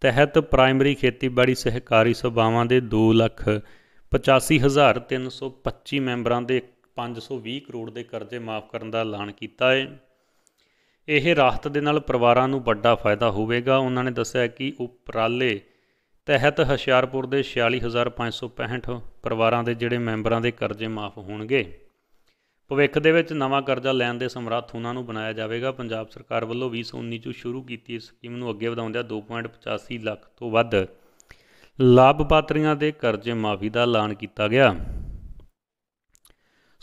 ਤਹਿਤ ਪ੍ਰਾਇਮਰੀ ਖੇਤੀਬਾੜੀ ਸਹਿਕਾਰੀ ਸਭਾਵਾਂ ਦੇ 2 ਲੱਖ 85325 ਮੈਂਬਰਾਂ ਦੇ 520 ਕਰੋੜ ਦੇ ਕਰਜ਼ੇ ਮਾਫ ਕਰਨ ਦਾ ਐਲਾਨ ਕੀਤਾ ਹੈ ਇਹ ਰਾਹਤ ਦੇ ਨਾਲ ਪਰਿਵਾਰਾਂ ਨੂੰ ਵੱਡਾ ਫਾਇਦਾ ਹੋਵੇਗਾ ਉਹਨਾਂ ਨੇ ਦੱਸਿਆ ਕਿ ਉਪਰਾਲੇ ਤਹਿਤ ਹਸ਼ਿਆਰਪੁਰ ਦੇ 46565 ਪਰਿਵਾਰਾਂ ਦੇ ਜਿਹੜੇ ਮੈਂਬਰਾਂ ਦੇ ਕਰਜ਼ੇ ਮਾਫ ਹੋਣਗੇ ਭਵਿੱਖ ਦੇ ਵਿੱਚ ਨਵਾਂ ਕਰਜ਼ਾ ਲੈਣ ਦੇ ਸਮਰੱਥ ਉਹਨਾਂ ਨੂੰ ਬਣਾਇਆ ਜਾਵੇਗਾ ਪੰਜਾਬ ਸਰਕਾਰ ਵੱਲੋਂ 2019 ਚ ਸ਼ੁਰੂ ਕੀਤੀ ਇਸ ਸਕੀਮ ਨੂੰ ਅੱਗੇ ਵਧਾਉਂਦਿਆਂ 2.85 ਲੱਖ ਤੋਂ ਵੱਧ ਲਾਭਪਾਤਰੀਆਂ ਦੇ ਕਰਜ਼ੇ ਮਾਫੀ ਦਾ ਐਲਾਨ ਕੀਤਾ ਗਿਆ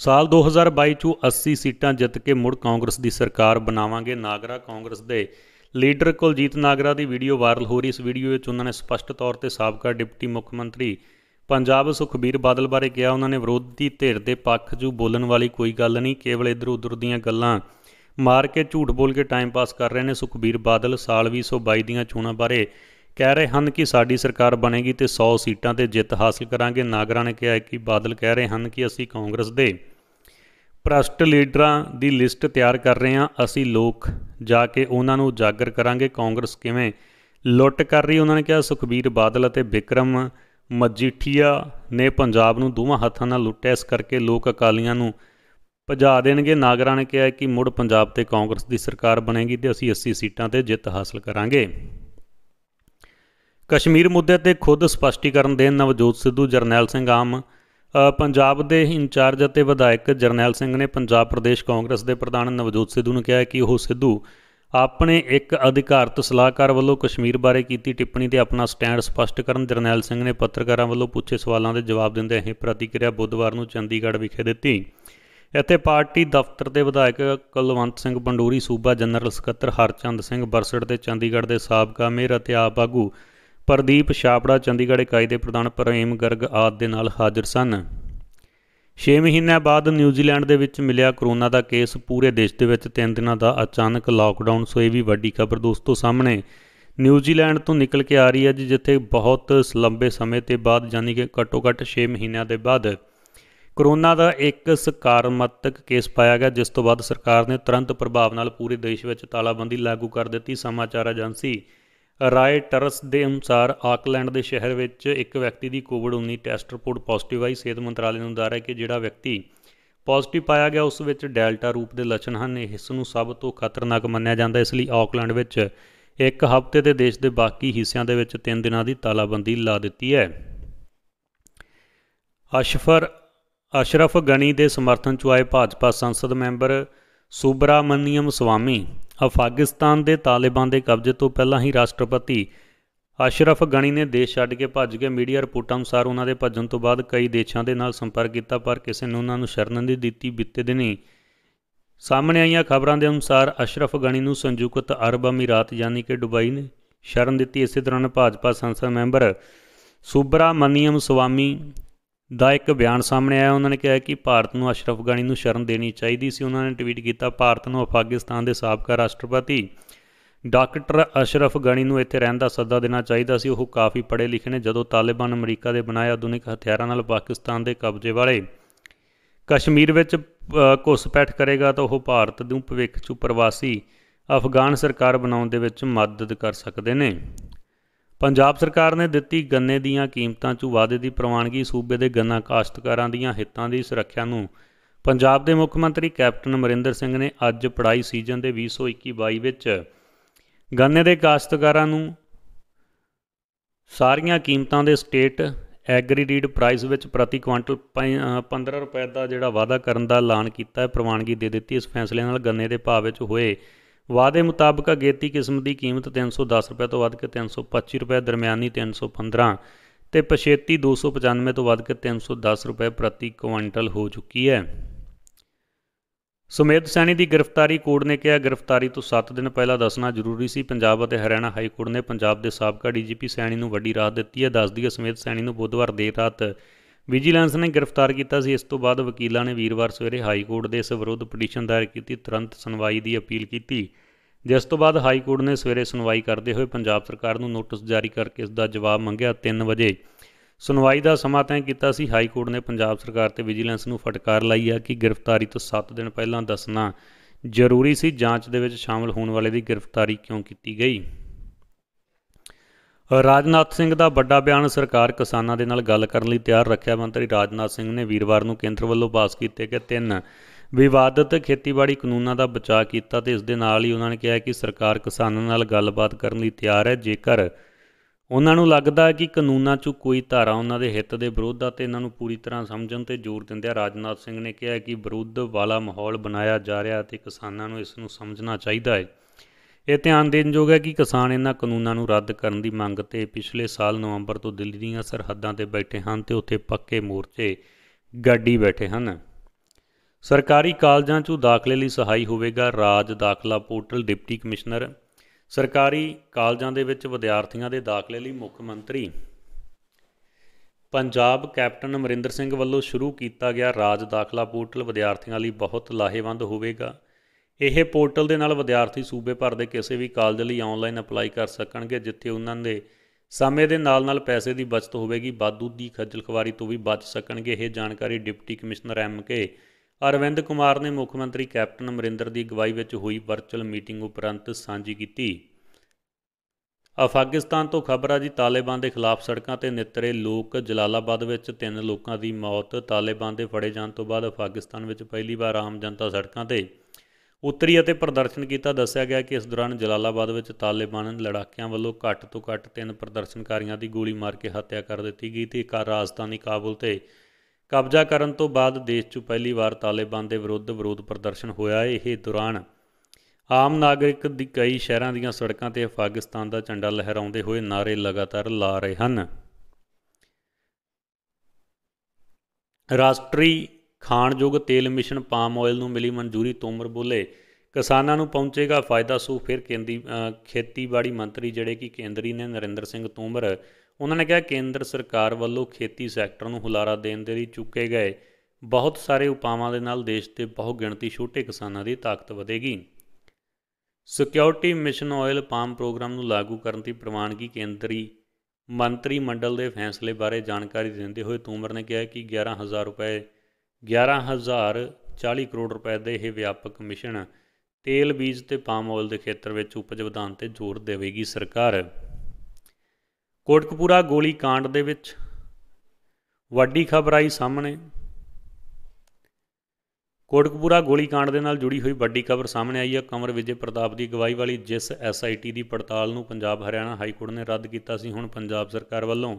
ਸਾਲ 2022 ਚ 80 ਸੀਟਾਂ ਜਿੱਤ ਕੇ ਮੁੜ ਕਾਂਗਰਸ ਦੀ ਸਰਕਾਰ ਬਣਾਵਾਂਗੇ ਨਾਗਰਾ ਕਾਂਗਰਸ ਦੇ ਲੀਡਰ ਕੁਲਜੀਤ ਨਾਗਰਾ ਦੀ ਵੀਡੀਓ ਵਾਇਰਲ ਹੋ ਰਹੀ ਇਸ ਵੀਡੀਓ ਵਿੱਚ ਉਹਨਾਂ ਨੇ ਸਪਸ਼ਟ ਤੌਰ ਤੇ ਸਾਬਕਾ ਡਿਪਟੀ ਮੁੱਖ ਮੰਤਰੀ ਪੰਜਾਬ ਸੁਖਬੀਰ ਬਾਦਲ ਬਾਰੇ ਕਿਹਾ ਉਹਨਾਂ ਨੇ ਵਿਰੋਧੀ ਧਿਰ ਦੇ ਪੱਖ 'ਚ ਬੋਲਣ ਵਾਲੀ ਕੋਈ ਗੱਲ ਨਹੀਂ ਕੇਵਲ ਇਧਰ ਉਧਰ ਦੀਆਂ ਗੱਲਾਂ ਮਾਰ ਕੇ ਝੂਠ ਬੋਲ ਕੇ ਟਾਈਮ ਪਾਸ ਕਰ ਰਹੇ ਨੇ ਸੁਖਬੀਰ ਬਾਦਲ ਸਾਲ 2022 ਦੀਆਂ ਚੋਣਾਂ ਬਾਰੇ ਕਹਿ ਰਹੇ ਹਨ ਕਿ ਸਾਡੀ ਸਰਕਾਰ ਬਣੇਗੀ ਤੇ 100 ਸੀਟਾਂ ਤੇ ਜਿੱਤ ਹਾਸਲ ਕਰਾਂਗੇ ਨਾਗਰਾ ਨੇ ਕਿਹਾ ਕਿ ਬਾਦਲ ਕਹਿ ਰਹੇ ਹਨ ਕਿ ਅਸੀਂ ਕਾਂਗਰਸ ਦੇ ਪ੍ਰਸ਼ਟ ਲੀਡਰਾਂ ਦੀ ਲਿਸਟ ਤਿਆਰ ਕਰ ਰਹੇ ਹਾਂ ਅਸੀਂ ਲੋਕ ਜਾ ਕੇ ਉਹਨਾਂ ਨੂੰ ਉਜਾਗਰ ਕਰਾਂਗੇ ਕਾਂਗਰਸ ਕਿਵੇਂ ਲੁੱਟ ਕਰ ਰਹੀ ਉਹਨਾਂ ਨੇ ਕਿਹਾ ਸੁਖਬੀਰ ਬਾਦਲ ਅਤੇ ਵਿਕਰਮ ਮਜੀਠੀਆ ਨੇ ਪੰਜਾਬ ਨੂੰ ਦੋਵਾਂ ਹੱਥਾਂ ਨਾਲ ਲੁੱਟਿਆ ਇਸ ਕਰਕੇ ਲੋਕ ਅਕਾਲੀਆਂ ਨੂੰ ਭਜਾ ਦੇਣਗੇ ਨਾਗਰਾ ਨੇ ਕਿਹਾ ਕਿ ਮੁੜ ਪੰਜਾਬ ਤੇ ਕਾਂਗਰਸ ਦੀ ਸਰਕਾਰ ਬਣੇਗੀ ਤੇ ਅਸੀਂ 80 ਸੀਟਾਂ ਤੇ ਜਿੱਤ ਹਾਸਲ ਕਰਾਂਗੇ ਕਸ਼ਮੀਰ ਮੁੱਦੇ ਤੇ ਖੁਦ ਸਪਸ਼ਟੀਕਰਨ ਦੇਣ ਨਵਜੋਤ ਸਿੱਧੂ ਜਰਨੈਲ ਸਿੰਘ ਆਮ ਪੰਜਾਬ ਦੇ ਇੰਚਾਰਜ ਅਤੇ ਵਿਧਾਇਕ ਜਰਨੈਲ ਸਿੰਘ ਨੇ ਪੰਜਾਬ ਪ੍ਰਦੇਸ਼ ਕਾਂਗਰਸ ਦੇ ਪ੍ਰਧਾਨ ਨਵਜੋਤ ਸਿੱਧੂ ਨੂੰ ਕਿਹਾ ਕਿ ਉਹ ਸਿੱਧੂ ਆਪਣੇ ਇੱਕ ਅਧਿਕਾਰਤ ਸਲਾਹਕਾਰ ਵੱਲੋਂ ਕਸ਼ਮੀਰ ਬਾਰੇ ਕੀਤੀ ਟਿੱਪਣੀ ਤੇ ਆਪਣਾ ਸਟੈਂਡ ਸਪਸ਼ਟ ਕਰਨ ਜਰਨੈਲ ਸਿੰਘ ਨੇ ਪੱਤਰਕਾਰਾਂ ਵੱਲੋਂ ਪੁੱਛੇ ਸਵਾਲਾਂ ਦੇ ਜਵਾਬ ਦਿੰਦੇ ਅਹੀਂ ਪ੍ਰਤੀਕਿਰਿਆ ਬੁੱਧਵਾਰ ਨੂੰ ਚੰਡੀਗੜ੍ਹ ਵਿਖੇ ਦਿੱਤੀ ਇੱਥੇ ਪਾਰਟੀ ਦਫ਼ਤਰ ਦੇ ਵਿਧਾਇਕ ਕੁਲਵੰਤ ਸਿੰਘ ਬੰਡੂਰੀ ਸੂਬਾ ਜਨਰਲ ਸਕੱਤਰ ਹਰਚੰਦ ਸਿੰਘ ਬਰਸੜ ਤੇ ਚੰਡੀਗੜ੍ਹ ਦੇ ਸਾਬਕਾ ਮੇਅਰ ਅਤੇ ਆਪ ਆਗੂ ਪ੍ਰਦੀਪ ਛਾਪੜਾ ਚੰਡੀਗੜ੍ਹ ਇਕਾਈ ਦੇ ਪ੍ਰਧਾਨ ਪ੍ਰੇਮ ਗਰਗ ਆਦ ਦੇ ਨਾਲ ਹਾਜ਼ਰ ਸਨ 6 ਮਹੀਨਿਆਂ ਬਾਅਦ ਨਿਊਜ਼ੀਲੈਂਡ ਦੇ ਵਿੱਚ ਮਿਲਿਆ ਕਰੋਨਾ ਦਾ ਕੇਸ ਪੂਰੇ ਦੇਸ਼ ਦੇ ਵਿੱਚ 3 ਦਿਨਾਂ ਦਾ ਅਚਾਨਕ ਲਾਕਡਾਊਨ ਸੋ ਇਹ ਵੀ ਵੱਡੀ ਖਬਰ ਦੋਸਤੋ ਸਾਹਮਣੇ ਨਿਊਜ਼ੀਲੈਂਡ ਤੋਂ ਨਿਕਲ ਕੇ ਆ ਰਹੀ ਹੈ ਜੀ ਜਿੱਥੇ ਬਹੁਤ ਲੰਬੇ ਸਮੇਂ ਤੇ ਬਾਅਦ ਯਾਨੀ ਕਿ ਘੱਟੋ-ਘੱਟ 6 ਮਹੀਨਿਆਂ ਦੇ ਬਾਅਦ ਕਰੋਨਾ ਦਾ ਇੱਕ ਸਕਾਰਾਤਮਕ ਕੇਸ ਪਾਇਆ ਗਿਆ ਜਿਸ ਤੋਂ ਬਾਅਦ ਸਰਕਾਰ ਨੇ ਤੁਰੰਤ ਪ੍ਰਭਾਵ ਨਾਲ ਪੂਰੇ ਦੇਸ਼ ਵਿੱਚ ਤਾਲਾਬੰਦੀ ਲਾਗੂ ਕਰ ਦਿੱਤੀ ਸਮਾਚਾਰ ਏਜੰਸੀ ਰਾਏ ਦੇ ਅਨੁਸਾਰ ਆਕਲੈਂਡ ਦੇ ਸ਼ਹਿਰ ਵਿੱਚ ਇੱਕ ਵਿਅਕਤੀ ਦੀ ਕੋਵਿਡ-19 ਟੈਸਟ ਰਿਪੋਰਟ ਪੋਜ਼ਿਟਿਵ ਆਈ ਸਿਹਤ ਮੰਤਰਾਲੇ ਨੂੰ ਦੱਸਿਆ ਹੈ ਕਿ ਜਿਹੜਾ ਵਿਅਕਤੀ ਪੋਜ਼ਿਟਿਵ ਪਾਇਆ ਗਿਆ ਉਸ ਵਿੱਚ ਡੈਲਟਾ ਰੂਪ ਦੇ ਲੱਛਣ ਹਨ ਇਸ ਨੂੰ ਸਭ ਤੋਂ ਖਤਰਨਾਕ ਮੰਨਿਆ ਜਾਂਦਾ ਇਸ ਲਈ ਆਕਲੈਂਡ ਵਿੱਚ ਇੱਕ ਹਫ਼ਤੇ ਤੇ ਦੇਸ਼ ਦੇ ਬਾਕੀ ਹਿੱਸਿਆਂ ਦੇ ਵਿੱਚ 3 ਦਿਨਾਂ ਦੀ ਤਾਲਾਬੰਦੀ ਲਾ ਦਿੱਤੀ ਹੈ ਅਸ਼ਫਰ ਅਸ਼ਰਫ ਗਣੀ ਦੇ ਸਮਰਥਨ ਚ ਆਏ ਭਾਜਪਾ ਸੰਸਦ ਮੈਂਬਰ ਸੁਬਰਾਮਨੀਅਮ ਸਵਾਮੀ ਅਫਗਾਨਿਸਤਾਨ ਦੇ ਤਾਲਿਬਾਨ ਦੇ ਕਬਜ਼ੇ ਤੋਂ ਪਹਿਲਾਂ ਹੀ ਰਾਸ਼ਟਰਪਤੀ ਅਸ਼ਰਫ ਗਣੀ ਨੇ ਦੇਸ਼ ਛੱਡ ਕੇ ਭੱਜ ਗਏ ਮੀਡੀਆ ਰਿਪੋਰਟਾਂ ਅਨੁਸਾਰ ਉਹਨਾਂ ਦੇ ਭੱਜਣ ਤੋਂ ਬਾਅਦ ਕਈ ਦੇਸ਼ਾਂ ਦੇ ਨਾਲ ਸੰਪਰਕ ਕੀਤਾ ਪਰ ਕਿਸੇ ਨੇ ਉਹਨਾਂ ਨੂੰ ਸ਼ਰਨ ਨਹੀਂ ਦਿੱਤੀ ਬਿੱਤੇ ਦਿਨੀ ਸਾਹਮਣੇ ਆਈਆਂ ਖਬਰਾਂ ਦੇ ਅਨੁਸਾਰ ਅਸ਼ਰਫ ਗਣੀ ਨੂੰ ਸੰਯੁਕਤ ਅਰਬ ਅਮੀਰਾਤ ਯਾਨੀ ਕਿ ਦੁਬਈ ਨੇ ਸ਼ਰਨ ਦਿੱਤੀ ਇਸੇ ਦੌਰਾਨ ਭਾਜਪਾ ਸੰਸਦ ਮੈਂਬਰ ਸੁਬਰਾ ਸੁਬਰਾਮਨੀਅਮ ਸਵਾਮੀ ਦਾ ਇੱਕ ਬਿਆਨ ਸਾਹਮਣੇ ਆਇਆ ਉਹਨਾਂ ਨੇ ਕਿਹਾ ਕਿ ਭਾਰਤ ਨੂੰ ਅਸ਼ਰਫ ਗਾਨੀ ਨੂੰ ਸ਼ਰਨ ਦੇਣੀ ਚਾਹੀਦੀ ਸੀ ਉਹਨਾਂ ਨੇ ਟਵੀਟ ਕੀਤਾ ਭਾਰਤ ਨੂੰ ਅਫਗਾਨਿਸਤਾਨ ਦੇ ਸਾਬਕਾ ਰਾਸ਼ਟਰਪਤੀ ਡਾਕਟਰ ਅਸ਼ਰਫ ਗਾਨੀ ਨੂੰ ਇੱਥੇ ਰਹਿਣ ਦਾ ਸੱਦਾ ਦੇਣਾ ਚਾਹੀਦਾ ਸੀ ਉਹ ਕਾਫੀ ਪੜ੍ਹੇ ਲਿਖੇ ਨੇ ਜਦੋਂ ਤਾਲਿਬਾਨ ਅਮਰੀਕਾ ਦੇ ਬਣਾਏ ਆਧੁਨਿਕ ਹਥਿਆਰਾਂ ਨਾਲ ਪਾਕਿਸਤਾਨ ਦੇ ਕਬਜ਼ੇ ਵਾਲੇ ਕਸ਼ਮੀਰ ਵਿੱਚ ਘੁਸਪੈਠ ਕਰੇਗਾ ਤਾਂ ਉਹ ਭਾਰਤ ਨੂੰ ਭਵਿੱਖ 'ਚ ਪ੍ਰਵਾਸੀ ਅਫਗਾਨ ਸਰਕਾਰ ਬਣਾਉਣ ਦੇ ਵਿੱਚ ਮਦਦ ਕਰ ਸਕਦੇ ਨੇ ਪੰਜਾਬ ਸਰਕਾਰ ਨੇ ਦਿੱਤੀ ਗੰਨੇ ਦੀਆਂ ਕੀਮਤਾਂ 'ਚ ਵਾਧੇ ਦੀ ਪ੍ਰਵਾਨਗੀ ਸੂਬੇ ਦੇ ਗੰਨਾ ਕਾਸ਼ਤਕਾਰਾਂ ਦੀਆਂ ਹਿੱਤਾਂ ਦੀ ਸੁਰੱਖਿਆ ਨੂੰ ਪੰਜਾਬ ਦੇ ਮੁੱਖ ਮੰਤਰੀ ਕੈਪਟਨ ਅਮਰਿੰਦਰ ਸਿੰਘ ਨੇ ਅੱਜ ਪੜਾਈ ਸੀਜ਼ਨ ਦੇ 2021-22 ਵਿੱਚ ਗੰਨੇ ਦੇ ਕਾਸ਼ਤਕਾਰਾਂ ਨੂੰ ਸਾਰੀਆਂ ਕੀਮਤਾਂ ਦੇ ਸਟੇਟ ਐਗਰੀਰੀਡ ਪ੍ਰਾਈਸ ਵਿੱਚ ਪ੍ਰਤੀ ਕੁਇੰਟਲ 15 ਰੁਪਏ ਦਾ ਜਿਹੜਾ ਵਾਅਦਾ ਕਰਨ ਦਾ ਐਲਾਨ ਕੀਤਾ ਹੈ ਪ੍ਰਵਾਨਗੀ ਦੇ ਦਿੱਤੀ ਇਸ ਫੈਸਲੇ ਨਾਲ ਗੰਨੇ ਦੇ ਭਾਅ ਵਿੱਚ ਹੋਏ ਵਾਅਦੇ ਮੁਤਾਬਕ ਅਗੇਤੀ ਕਿਸਮ ਦੀ ਕੀਮਤ 310 ਰੁਪਏ ਤੋਂ ਵੱਧ ਕੇ 325 ਰੁਪਏ ਦਰਮਿਆਨੀ 315 ਤੇ ਪਛੇਤੀ 295 ਤੋਂ ਵੱਧ ਕੇ 310 ਰੁਪਏ ਪ੍ਰਤੀ ਕੁਇੰਟਲ ਹੋ ਚੁੱਕੀ ਹੈ ਸੁਮੇਧ ਸੈਣੀ ਦੀ ਗ੍ਰਿਫਤਾਰੀ ਕੋਰਟ ਨੇ ਕਿਹਾ ਗ੍ਰਿਫਤਾਰੀ ਤੋਂ 7 ਦਿਨ ਪਹਿਲਾਂ ਦੱਸਣਾ ਜ਼ਰੂਰੀ ਸੀ ਪੰਜਾਬ ਅਤੇ ਹਰਿਆਣਾ ਹਾਈ ਕੋਰਟ ਨੇ ਪੰਜਾਬ ਦੇ ਸਾਬਕਾ ਡੀਜੀਪੀ ਸੈਣੀ ਨੂੰ ਵੱਡੀ ਰਾਹਤ ਦਿੱਤੀ ਹੈ ਦੱਸ ਦਈਏ ਸੁਮੇਧ ਸੈਣੀ ਨੂੰ ਬੁੱਧਵਾਰ ਦੇਰ ਰਾਤ ਵਿਜੀਲੈਂਸ ਨੇ ਗ੍ਰਿਫਤਾਰ ਕੀਤਾ ਸੀ ਇਸ ਤੋਂ ਬਾਅਦ ਵਕੀਲਾਂ ਨੇ ਵੀਰਵਾਰ ਸਵੇਰੇ ਹਾਈ ਕੋਰਟ ਦੇ ਇਸ ਵਿਰੁੱਧ ਪਟੀਸ਼ਨ ਦਾਇਰ ਕੀਤੀ ਤੁਰੰਤ ਸੁਣਵਾਈ ਦੀ ਅਪੀਲ ਕੀਤੀ ਜਿਸ ਤੋਂ ਬਾਅਦ ਹਾਈ ਕੋਰਟ ਨੇ ਸਵੇਰੇ ਸੁਣਵਾਈ ਕਰਦੇ ਹੋਏ ਪੰਜਾਬ ਸਰਕਾਰ ਨੂੰ ਨੋਟਿਸ ਜਾਰੀ ਕਰਕੇ ਇਸ ਦਾ ਜਵਾਬ ਮੰਗਿਆ 3 ਵਜੇ ਸੁਣਵਾਈ ਦਾ ਸਮਾਂ ਤੈਅ ਕੀਤਾ ਸੀ ਹਾਈ ਕੋਰਟ ਨੇ ਪੰਜਾਬ ਸਰਕਾਰ ਤੇ ਵਿਜੀਲੈਂਸ ਨੂੰ ਫਟਕਾਰ ਲਾਈ ਆ ਕਿ ਗ੍ਰਿਫਤਾਰੀ ਤੋਂ 7 ਦਿਨ ਪਹਿਲਾਂ ਦੱਸਣਾ ਜ਼ਰੂਰੀ ਸੀ ਜਾਂਚ ਦੇ ਵਿੱਚ ਸ਼ਾਮਲ ਹੋਣ ਵਾਲੇ ਦੀ ਗ੍ਰਿਫਤਾਰੀ ਕਿਉਂ ਕੀਤੀ ਗਈ ਰਾਜਨਾਥ ਸਿੰਘ ਦਾ ਵੱਡਾ ਬਿਆਨ ਸਰਕਾਰ ਕਿਸਾਨਾਂ ਦੇ ਨਾਲ ਗੱਲ ਕਰਨ ਲਈ ਤਿਆਰ ਰੱਖਿਆ ਮੰਤਰੀ ਰਾਜਨਾਥ ਸਿੰਘ ਨੇ ਵੀਰਵਾਰ ਨੂੰ ਕੇਂਦਰ ਵੱਲੋਂ ਪਾਸ ਕੀਤੇ ਗਏ ਤਿੰਨ ਵਿਵਾਦਤ ਖੇਤੀਬਾੜੀ ਕਾਨੂੰਨਾਂ ਦਾ ਬਚਾਅ ਕੀਤਾ ਤੇ ਇਸ ਦੇ ਨਾਲ ਹੀ ਉਹਨਾਂ ਨੇ ਕਿਹਾ ਕਿ ਸਰਕਾਰ ਕਿਸਾਨਾਂ ਨਾਲ ਗੱਲਬਾਤ ਕਰਨ ਲਈ ਤਿਆਰ ਹੈ ਜੇਕਰ ਉਹਨਾਂ ਨੂੰ ਲੱਗਦਾ ਹੈ ਕਿ ਕਾਨੂੰਨਾਂ 'ਚ ਕੋਈ ਧਾਰਾ ਉਹਨਾਂ ਦੇ ਹਿੱਤ ਦੇ ਵਿਰੋਧ ਆ ਤੇ ਇਹਨਾਂ ਨੂੰ ਪੂਰੀ ਤਰ੍ਹਾਂ ਸਮਝਣ ਤੇ ਜ਼ੋਰ ਦਿੰਦਿਆਂ ਰਾਜਨਾਥ ਸਿੰਘ ਨੇ ਕਿਹਾ ਕਿ ਵਿਰੋਧ ਵਾਲਾ ਮਾਹੌਲ ਬਣਾਇਆ ਜਾ ਰਿਹਾ ਤੇ ਕਿਸਾਨਾਂ ਨੂੰ ਇਸ ਨੂੰ ਸਮਝਣਾ ਚਾਹੀਦਾ ਹੈ ਇਹ ਧਿਆਨ ਦੇਣ ਯੋਗ ਹੈ ਕਿ ਕਿਸਾਨ ਇਹਨਾਂ ਕਾਨੂੰਨਾਂ ਨੂੰ ਰੱਦ ਕਰਨ ਦੀ ਮੰਗ ਤੇ ਪਿਛਲੇ ਸਾਲ ਨਵੰਬਰ ਤੋਂ ਦਿੱਲੀ ਦੀਆਂ ਸਰਹੱਦਾਂ ਤੇ ਬੈਠੇ ਹਨ ਤੇ ਉੱਥੇ ਪੱਕੇ ਮੋਰਚੇ ਗੱਡੀ ਬੈਠੇ ਹਨ ਸਰਕਾਰੀ ਕਾਲਜਾਂ 'ਚੋਂ ਦਾਖਲੇ ਲਈ ਸਹਾਈ ਹੋਵੇਗਾ ਰਾਜ ਦਾਖਲਾ ਪੋਰਟਲ ਡਿਪਟੀ ਕਮਿਸ਼ਨਰ ਸਰਕਾਰੀ ਕਾਲਜਾਂ ਦੇ ਵਿੱਚ ਵਿਦਿਆਰਥੀਆਂ ਦੇ ਦਾਖਲੇ ਲਈ ਮੁੱਖ ਮੰਤਰੀ ਪੰਜਾਬ ਕੈਪਟਨ ਅਮਰਿੰਦਰ ਸਿੰਘ ਵੱਲੋਂ ਸ਼ੁਰੂ ਕੀਤਾ ਗਿਆ ਰਾਜ ਦਾਖਲਾ ਪੋਰਟਲ ਵਿਦਿਆਰਥੀਆਂ ਲਈ ਬਹੁਤ ਲਾਹੇਵੰਦ ਹੋਵੇਗਾ ਇਹ ਪੋਰਟਲ ਦੇ ਨਾਲ ਵਿਦਿਆਰਥੀ ਸੂਬੇ ਭਰ ਦੇ ਕਿਸੇ ਵੀ ਕਾਲਜ ਲਈ ਆਨਲਾਈਨ ਅਪਲਾਈ ਕਰ ਸਕਣਗੇ ਜਿੱਥੇ ਉਹਨਾਂ ਦੇ ਸਮੇਂ ਦੇ ਨਾਲ-ਨਾਲ ਪੈਸੇ ਦੀ ਬਚਤ ਹੋਵੇਗੀ ਬਾਦੂ ਦੀ ਖੱਜਲ ਖਵਾਰੀ ਤੋਂ ਵੀ ਬਚ ਸਕਣਗੇ ਇਹ ਜਾਣਕਾਰੀ deputy commissioner M K Arvind Kumar ਨੇ ਮੁੱਖ ਮੰਤਰੀ ਕੈਪਟਨ ਅਮਰਿੰਦਰ ਦੀ ਅਗਵਾਈ ਵਿੱਚ ਹੋਈ ਵਰਚੁਅਲ ਮੀਟਿੰਗ ਉਪਰੰਤ ਸਾਂਝੀ ਕੀਤੀ ਅਫਗਾਨਿਸਤਾਨ ਤੋਂ ਖਬਰ ਆ ਜੀ ਤਾਲਿਬਾਨ ਦੇ ਖਿਲਾਫ ਸੜਕਾਂ ਤੇ ਨਿਤਰੇ ਲੋਕ ਜਲਾਲਾਬਾਦ ਵਿੱਚ ਤਿੰਨ ਲੋਕਾਂ ਦੀ ਮੌਤ ਤਾਲਿਬਾਨ ਦੇ ਫੜੇ ਜਾਣ ਤੋਂ ਬਾਅਦ ਅਫਗਾਨਿਸਤਾਨ ਵਿੱਚ ਪਹਿਲੀ ਵਾਰ ਆਮ ਜਨਤਾ ਸੜਕਾਂ ਤੇ ਉਤਰੀ ਅਤੇ ਪ੍ਰਦਰਸ਼ਨ ਕੀਤਾ ਦੱਸਿਆ ਗਿਆ ਕਿ ਇਸ ਦੌਰਾਨ ਜਲਾਲਾਬਾਦ ਵਿੱਚ ਤਾਲਿਬਾਨ ਲੜਾਕਿਆਂ ਵੱਲੋਂ ਘੱਟ ਤੋਂ ਘੱਟ ਤਿੰਨ ਪ੍ਰਦਰਸ਼ਨਕਾਰੀਆਂ ਦੀ ਗੋਲੀ ਮਾਰ ਕੇ ਹੱਤਿਆ ਕਰ ਦਿੱਤੀ ਗਈ ਤੇ ਕਾ ਰਾਜਧਾਨੀ ਕਾਬੁਲ ਤੇ ਕਬਜ਼ਾ ਕਰਨ ਤੋਂ ਬਾਅਦ ਦੇਸ਼ 'ਚ ਪਹਿਲੀ ਵਾਰ ਤਾਲਿਬਾਨ ਦੇ ਵਿਰੁੱਧ ਵਿਰੋਧ ਪ੍ਰਦਰਸ਼ਨ ਹੋਇਆ ਇਹ ਦੌਰਾਨ ਆਮ ਨਾਗਰਿਕ ਦੀ ਕਈ ਸ਼ਹਿਰਾਂ ਦੀਆਂ ਸੜਕਾਂ ਤੇ ਪਾਕਿਸਤਾਨ ਦਾ ਝੰਡਾ ਲਹਿਰਾਉਂਦੇ ਹੋਏ ਨਾਰੇ ਲਗਾਤਾਰ ਲਾ ਰਹੇ ਹਨ ਰਾਸ਼ਟਰੀ ਖਾਣਯੋਗ ਤੇਲ ਮਿਸ਼ਨ ਪਾਮ ਆਇਲ ਨੂੰ ਮਿਲੀ ਮਨਜ਼ੂਰੀ ਤੋਮਰ ਬੋਲੇ ਕਿਸਾਨਾਂ ਨੂੰ ਪਹੁੰਚੇਗਾ ਫਾਇਦਾ ਸੂ ਫਿਰ ਕੇਂਦਰੀ ਖੇਤੀਬਾੜੀ ਮੰਤਰੀ ਜਿਹੜੇ ਕਿ ਕੇਂਦਰੀ ਨੇ ਨਰਿੰਦਰ ਸਿੰਘ ਤੋਮਰ ਉਹਨਾਂ ਨੇ ਕਿਹਾ ਕੇਂਦਰ ਸਰਕਾਰ ਵੱਲੋਂ ਖੇਤੀ ਸੈਕਟਰ ਨੂੰ ਹੁਲਾਰਾ ਦੇਣ ਦੇ ਲਈ ਚੁੱਕੇ ਗਏ ਬਹੁਤ ਸਾਰੇ ਉਪਾਵਾਂ ਦੇ ਨਾਲ ਦੇਸ਼ ਦੇ ਬਹੁ ਗਿਣਤੀ ਛੋਟੇ ਕਿਸਾਨਾਂ ਦੀ ਤਾਕਤ ਵਧੇਗੀ security mission oil palm programme ਨੂੰ ਲਾਗੂ ਕਰਨ ਦੀ ਪ੍ਰਵਾਨਗੀ ਕੇਂਦਰੀ ਮੰਤਰੀ ਮੰਡਲ ਦੇ ਫੈਸਲੇ ਬਾਰੇ ਜਾਣਕਾਰੀ ਦਿੰਦੇ ਹੋਏ ਤੋਮਰ ਨੇ ਕਿਹਾ ਕਿ 11000 ਰੁਪਏ 11040 ਕਰੋੜ ਰੁਪਏ ਦੇ ਇਹ ਵਿਆਪਕ ਮਿਸ਼ਨ ਤੇਲ ਬੀਜ ਤੇ ਪਾਮ ਆਇਲ ਦੇ ਖੇਤਰ ਵਿੱਚ ਉਪਜ ਵਧਾਉਣ ਤੇ ਜ਼ੋਰ ਦੇਵੇਗੀ ਸਰਕਾਰ ਕੋਟਕਪੂਰਾ ਗੋਲੀ ਕਾਂਡ ਦੇ ਵਿੱਚ ਵੱਡੀ ਖਬਰ ਆਈ ਸਾਹਮਣੇ ਕੋਟਕਪੂਰਾ ਗੋਲੀ ਕਾਂਡ ਦੇ ਨਾਲ ਜੁੜੀ ਹੋਈ ਵੱਡੀ ਖਬਰ ਸਾਹਮਣੇ ਆਈ ਹੈ ਕਮਰ ਵਿਜੇ ਪ੍ਰਤਾਪ ਦੀ ਗਵਾਹੀ ਵਾਲੀ ਜਿਸ ਐਸਆਈਟੀ ਦੀ ਪੜਤਾਲ ਨੂੰ ਪੰਜਾਬ ਹਰਿਆਣਾ ਹਾਈ ਕੋਰਟ ਨੇ ਰੱਦ ਕੀਤਾ ਸੀ ਹੁਣ ਪੰਜਾਬ ਸਰਕਾਰ ਵੱਲੋਂ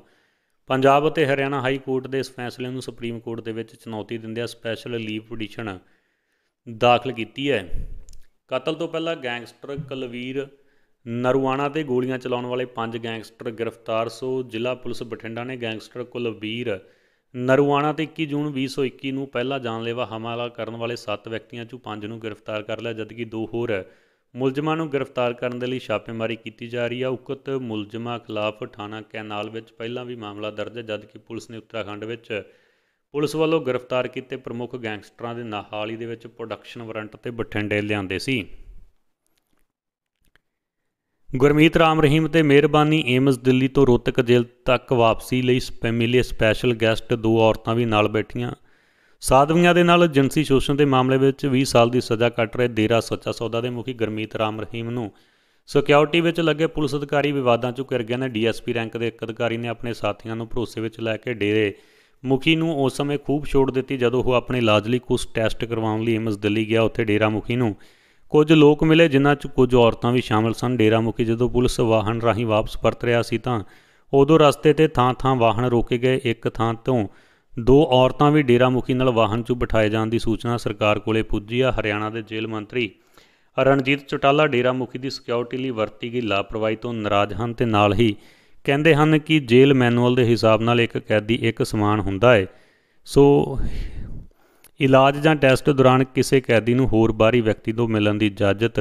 ਪੰਜਾਬ ਅਤੇ ਹਰਿਆਣਾ ਹਾਈ ਕੋਰਟ ਦੇ ਇਸ ਫੈਸਲੇ ਨੂੰ ਸੁਪਰੀਮ ਕੋਰਟ ਦੇ ਵਿੱਚ ਚੁਣੌਤੀ ਦਿੰਦੇ ਆ ਸਪੈਸ਼ਲ ਲੀਵ ਪਟੀਸ਼ਨ ਦਾਖਲ ਕੀਤੀ ਹੈ ਕਤਲ ਤੋਂ ਪਹਿਲਾਂ ਗੈਂਗਸਟਰ ਕਲਵੀਰ ਨਰਵਾਣਾ ਤੇ ਗੋਲੀਆਂ ਚਲਾਉਣ ਵਾਲੇ ਪੰਜ ਗੈਂਗਸਟਰ ਗ੍ਰਿਫਤਾਰ ਸੋ ਜ਼ਿਲ੍ਹਾ ਪੁਲਿਸ ਬਠਿੰਡਾ ਨੇ ਗੈਂਗਸਟਰ ਕੁਲਵੀਰ ਨਰਵਾਣਾ ਤੇ 21 ਜੂਨ 2021 ਨੂੰ ਪਹਿਲਾ ਜਾਨਲੇਵਾ ਹਮਲਾ ਕਰਨ ਵਾਲੇ 7 ਵਿਅਕਤੀਆਂ ਚੋਂ 5 ਨੂੰ ਗ੍ਰਿਫਤਾਰ ਕਰ ਲਿਆ ਜਦਕਿ ਦੋ ਹੋਰ ਮੁਲਜ਼ਮਾਂ ਨੂੰ ਗ੍ਰਿਫਤਾਰ ਕਰਨ ਦੇ ਲਈ ਛਾਪੇਮਾਰੀ ਕੀਤੀ ਜਾ ਰਹੀ ਹੈ ਉਕਤ ਮੁਲਜ਼ਮਾਂ ਖਿਲਾਫ ਥਾਣਾ ਕੈਨਾਲ ਵਿੱਚ ਪਹਿਲਾਂ ਵੀ ਮਾਮਲਾ ਦਰਜ ਹੈ ਜਦਕਿ ਪੁਲਿਸ ਨੇ ਉੱਤਰਾਖੰਡ ਵਿੱਚ ਪੁਲਿਸ ਵੱਲੋਂ ਗ੍ਰਿਫਤਾਰ ਕੀਤੇ ਪ੍ਰਮੁੱਖ ਗੈਂਗਸਟਰਾਂ ਦੇ ਨਾਹਾਲੀ ਦੇ ਵਿੱਚ ਪ੍ਰੋਡਕਸ਼ਨ ਵਾਰੰਟ ਤੇ ਬਠਿੰਡੇ ਲਿਆਂਦੇ ਸੀ ਗੁਰਮੀਤ ਰਾਮ ਰਹੀਮ ਤੇ ਮਿਹਰਬਾਨੀ ਏਮਸ ਦਿੱਲੀ ਤੋਂ ਰੋਤਕ ਜੇਲ੍ਹ ਤੱਕ ਵਾਪਸੀ ਲਈ ਫੈਮਿਲੀ ਸਪੈਸ਼ਲ ਗੈਸਟ ਦੋ ਔਰਤਾਂ ਵੀ ਨਾਲ ਬੈਠੀਆਂ ਸਾਧਵੀਆਂ ਦੇ ਨਾਲ ਜਿੰਸੀ ਸ਼ੋਸ਼ਣ ਦੇ ਮਾਮਲੇ ਵਿੱਚ 20 ਸਾਲ ਦੀ ਸਜ਼ਾ ਕੱਟ ਰਹੇ ਦੇਰਾ ਸੱਚਾ ਸੌਦਾ ਦੇ ਮੁਖੀ ਗਰਮੀਤ ਰਾਮ ਰਹੀਮ ਨੂੰ ਸਿਕਿਉਰਿਟੀ ਵਿੱਚ ਲੱਗੇ ਪੁਲਿਸ ਅਧਿਕਾਰੀ ਵਿਵਾਦਾਂ 'ਚ ਘਿਰ ਗਏ ਨੇ ਡੀਐਸਪੀ ਰੈਂਕ ਦੇ ਇੱਕ ਅਧਿਕਾਰੀ ਨੇ ਆਪਣੇ ਸਾਥੀਆਂ ਨੂੰ ਭਰੋਸੇ ਵਿੱਚ ਲੈ ਕੇ ਡੇਰੇ ਮੁਖੀ ਨੂੰ ਉਸ ਸਮੇਂ ਖੂਬ ਛੋੜ ਦਿੱਤੀ ਜਦੋਂ ਉਹ ਆਪਣੇ ਇਲਾਜ ਲਈ ਕੁਝ ਟੈਸਟ ਕਰਵਾਉਣ ਲਈ ਏਮਸ ਦਿੱਲੀ ਗਿਆ ਉੱਥੇ ਡੇਰਾ ਮੁਖੀ ਨੂੰ ਕੁਝ ਲੋਕ ਮਿਲੇ ਜਿਨ੍ਹਾਂ 'ਚ ਕੁਝ ਔਰਤਾਂ ਵੀ ਸ਼ਾਮਲ ਸਨ ਡੇਰਾ ਮੁਖੀ ਜਦੋਂ ਪੁਲਿਸ ਵਾਹਨ ਰਾਹੀਂ ਵਾਪਸ ਪਰਤ ਰਿਹਾ ਸੀ ਤਾਂ ਉਦੋਂ ਰਸਤੇ ਤੇ ਥਾਂ-ਥਾਂ ਵਾਹਨ ਰੋਕੇ ਗਏ ਇੱਕ ਥਾਂ ਤੋਂ ਦੋ ਔਰਤਾਂ ਵੀ ਡੇਰਾ ਮੁਖੀ ਨਾਲ ਵਾਹਨ 'ਚ ਬਿਠਾਏ ਜਾਣ ਦੀ ਸੂਚਨਾ ਸਰਕਾਰ ਕੋਲੇ ਪੁੱਜੀ ਆ ਹਰਿਆਣਾ ਦੇ ਜੇਲ੍ਹ ਮੰਤਰੀ ਰਣਜੀਤ ਚਟਾਲਾ ਡੇਰਾ ਮੁਖੀ ਦੀ ਸਿਕਿਉਰਿਟੀ ਲਈ ਵਰਤੀ ਗਈ ਲਾਪਰਵਾਹੀ ਤੋਂ ਨਾਰਾਜ਼ ਹਨ ਤੇ ਨਾਲ ਹੀ ਕਹਿੰਦੇ ਹਨ ਕਿ ਜੇਲ੍ਹ ਮੈਨੂਅਲ ਦੇ ਹਿਸਾਬ ਨਾਲ ਇੱਕ ਕੈਦੀ ਇੱਕ ਸਮਾਨ ਹੁੰਦਾ ਹੈ ਸੋ ਇਲਾਜ ਜਾਂ ਟੈਸਟ ਦੌਰਾਨ ਕਿਸੇ ਕੈਦੀ ਨੂੰ ਹੋਰ ਬਾਹਰੀ ਵਿਅਕਤੀ ਤੋਂ ਮਿਲਣ ਦੀ ਇਜਾਜ਼ਤ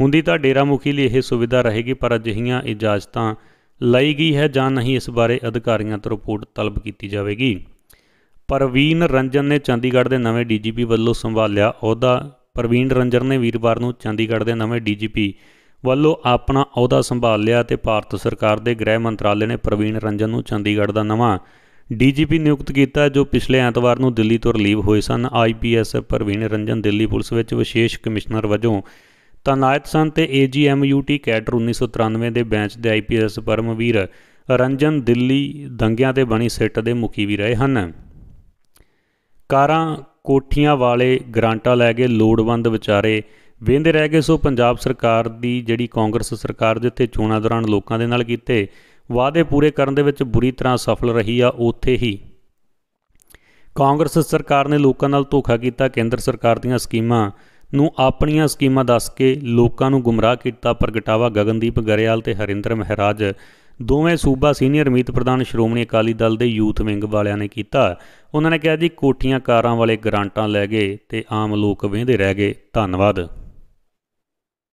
ਹੁੰਦੀ ਤਾਂ ਡੇਰਾ ਮੁਖੀ ਲਈ ਇਹ ਸੁਵਿਧਾ ਰਹੇਗੀ ਪਰ ਅਜਿਹੀਆਂ ਇਜਾਜ਼ਤਾਂ ਲਈ ਗਈ ਹੈ ਜਾਂ ਨਹੀਂ ਇਸ ਬਾਰੇ ਅਧਿਕਾਰੀਆਂ ਤੋਂ ਰਿਪੋਰਟ ਤਲਬ ਕੀਤੀ ਜਾਵੇਗੀ ਪਰਵੀਨ ਰੰਜਨ ਨੇ ਚੰਡੀਗੜ੍ਹ ਦੇ ਨਵੇਂ ਡੀਜੀਪੀ ਵੱਲੋਂ ਸੰਭਾਲਿਆ ਅਹੁਦਾ ਪਰਵੀਨ ਰੰਜਨ ਨੇ ਵੀਰਵਾਰ ਨੂੰ ਚੰਡੀਗੜ੍ਹ ਦੇ ਨਵੇਂ ਡੀਜੀਪੀ ਵੱਲੋਂ ਆਪਣਾ ਅਹੁਦਾ ਸੰਭਾਲ ਲਿਆ ਤੇ ਭਾਰਤ ਸਰਕਾਰ ਦੇ ਗ੍ਰਹਿ ਮੰਤਰਾਲੇ ਨੇ ਪ੍ਰਵੀਨ ਰੰਜਨ ਨੂੰ ਚੰਡੀਗੜ੍ਹ ਦਾ ਨਵਾਂ ਡੀਜੀਪੀ ਨਿਯੁਕਤ ਕੀਤਾ ਜੋ ਪਿਛਲੇ ਐਤਵਾਰ ਨੂੰ ਦਿੱਲੀ ਤੋਂ ਰਿਲੀਵ ਹੋਏ ਸਨ ਆਈਪੀਐਸ ਪ੍ਰਵੀਨ ਰੰਜਨ ਦਿੱਲੀ ਪੁਲਿਸ ਵਿੱਚ ਵਿਸ਼ੇਸ਼ ਕਮਿਸ਼ਨਰ ਵਜੋਂ ਤਨਾਇਤ ਸਨ ਤੇ ਏਜੀਐਮਯੂਟੀ ਕੈਡਰ 1993 ਦੇ ਬੈਂਚ ਦੇ ਆਈਪੀਐਸ ਪਰਮਵੀਰ ਰੰਜਨ ਦਿੱਲੀ ਦੰਗਿਆਂ ਤੇ ਬਣੀ ਸਿੱਟ ਦੇ ਮੁਖੀ ਵੀ ਰਹੇ ਹਨ ਕਾਰਾਂ ਕੋਠੀਆਂ ਵਾਲੇ ਗਰਾਂਟਾ ਲੈ ਕੇ ਲੋੜਵੰਦ ਵਿਚਾਰੇ ਵੇਂਦੇ ਰਹਿ ਗਏ ਸੋ ਪੰਜਾਬ ਸਰਕਾਰ ਦੀ ਜਿਹੜੀ ਕਾਂਗਰਸ ਸਰਕਾਰ ਦੇ ਉੱਤੇ ਚੋਣਾਂ ਦੌਰਾਨ ਲੋਕਾਂ ਦੇ ਨਾਲ ਕੀਤੇ ਵਾਅਦੇ ਪੂਰੇ ਕਰਨ ਦੇ ਵਿੱਚ ਬੁਰੀ ਤਰ੍ਹਾਂ ਸਫਲ ਰਹੀ ਆ ਉੱਥੇ ਹੀ ਕਾਂਗਰਸ ਸਰਕਾਰ ਨੇ ਲੋਕਾਂ ਨਾਲ ਧੋਖਾ ਕੀਤਾ ਕੇਂਦਰ ਸਰਕਾਰ ਦੀਆਂ ਸਕੀਮਾਂ ਨੂੰ ਆਪਣੀਆਂ ਸਕੀਮਾਂ ਦੱਸ ਕੇ ਲੋਕਾਂ ਨੂੰ ਗੁੰਮਰਾਹ ਕੀਤਾ ਪ੍ਰਗਟਾਵਾ ਗਗਨਦੀਪ ਗਰੇਵਾਲ ਤੇ ਹਰਿੰਦਰ ਮਹਿਰਾਜ ਦੋਵੇਂ ਸੂਬਾ ਸੀਨੀਅਰ ਮੀਤ ਪ੍ਰਧਾਨ ਸ਼੍ਰੋਮਣੀ ਅਕਾਲੀ ਦਲ ਦੇ ਯੂਥ ਵਿੰਗ ਵਾਲਿਆਂ ਨੇ ਕੀਤਾ ਉਹਨਾਂ ਨੇ ਕਿਹਾ ਜੀ ਕੋਠੀਆਂ ਕਾਰਾਂ ਵਾਲੇ ਗਰਾਂਟਾਂ ਲੈ ਗਏ ਤੇ ਆਮ ਲੋਕ ਵਹਿੰਦੇ ਰਹਿ ਗਏ ਧੰਨਵਾਦ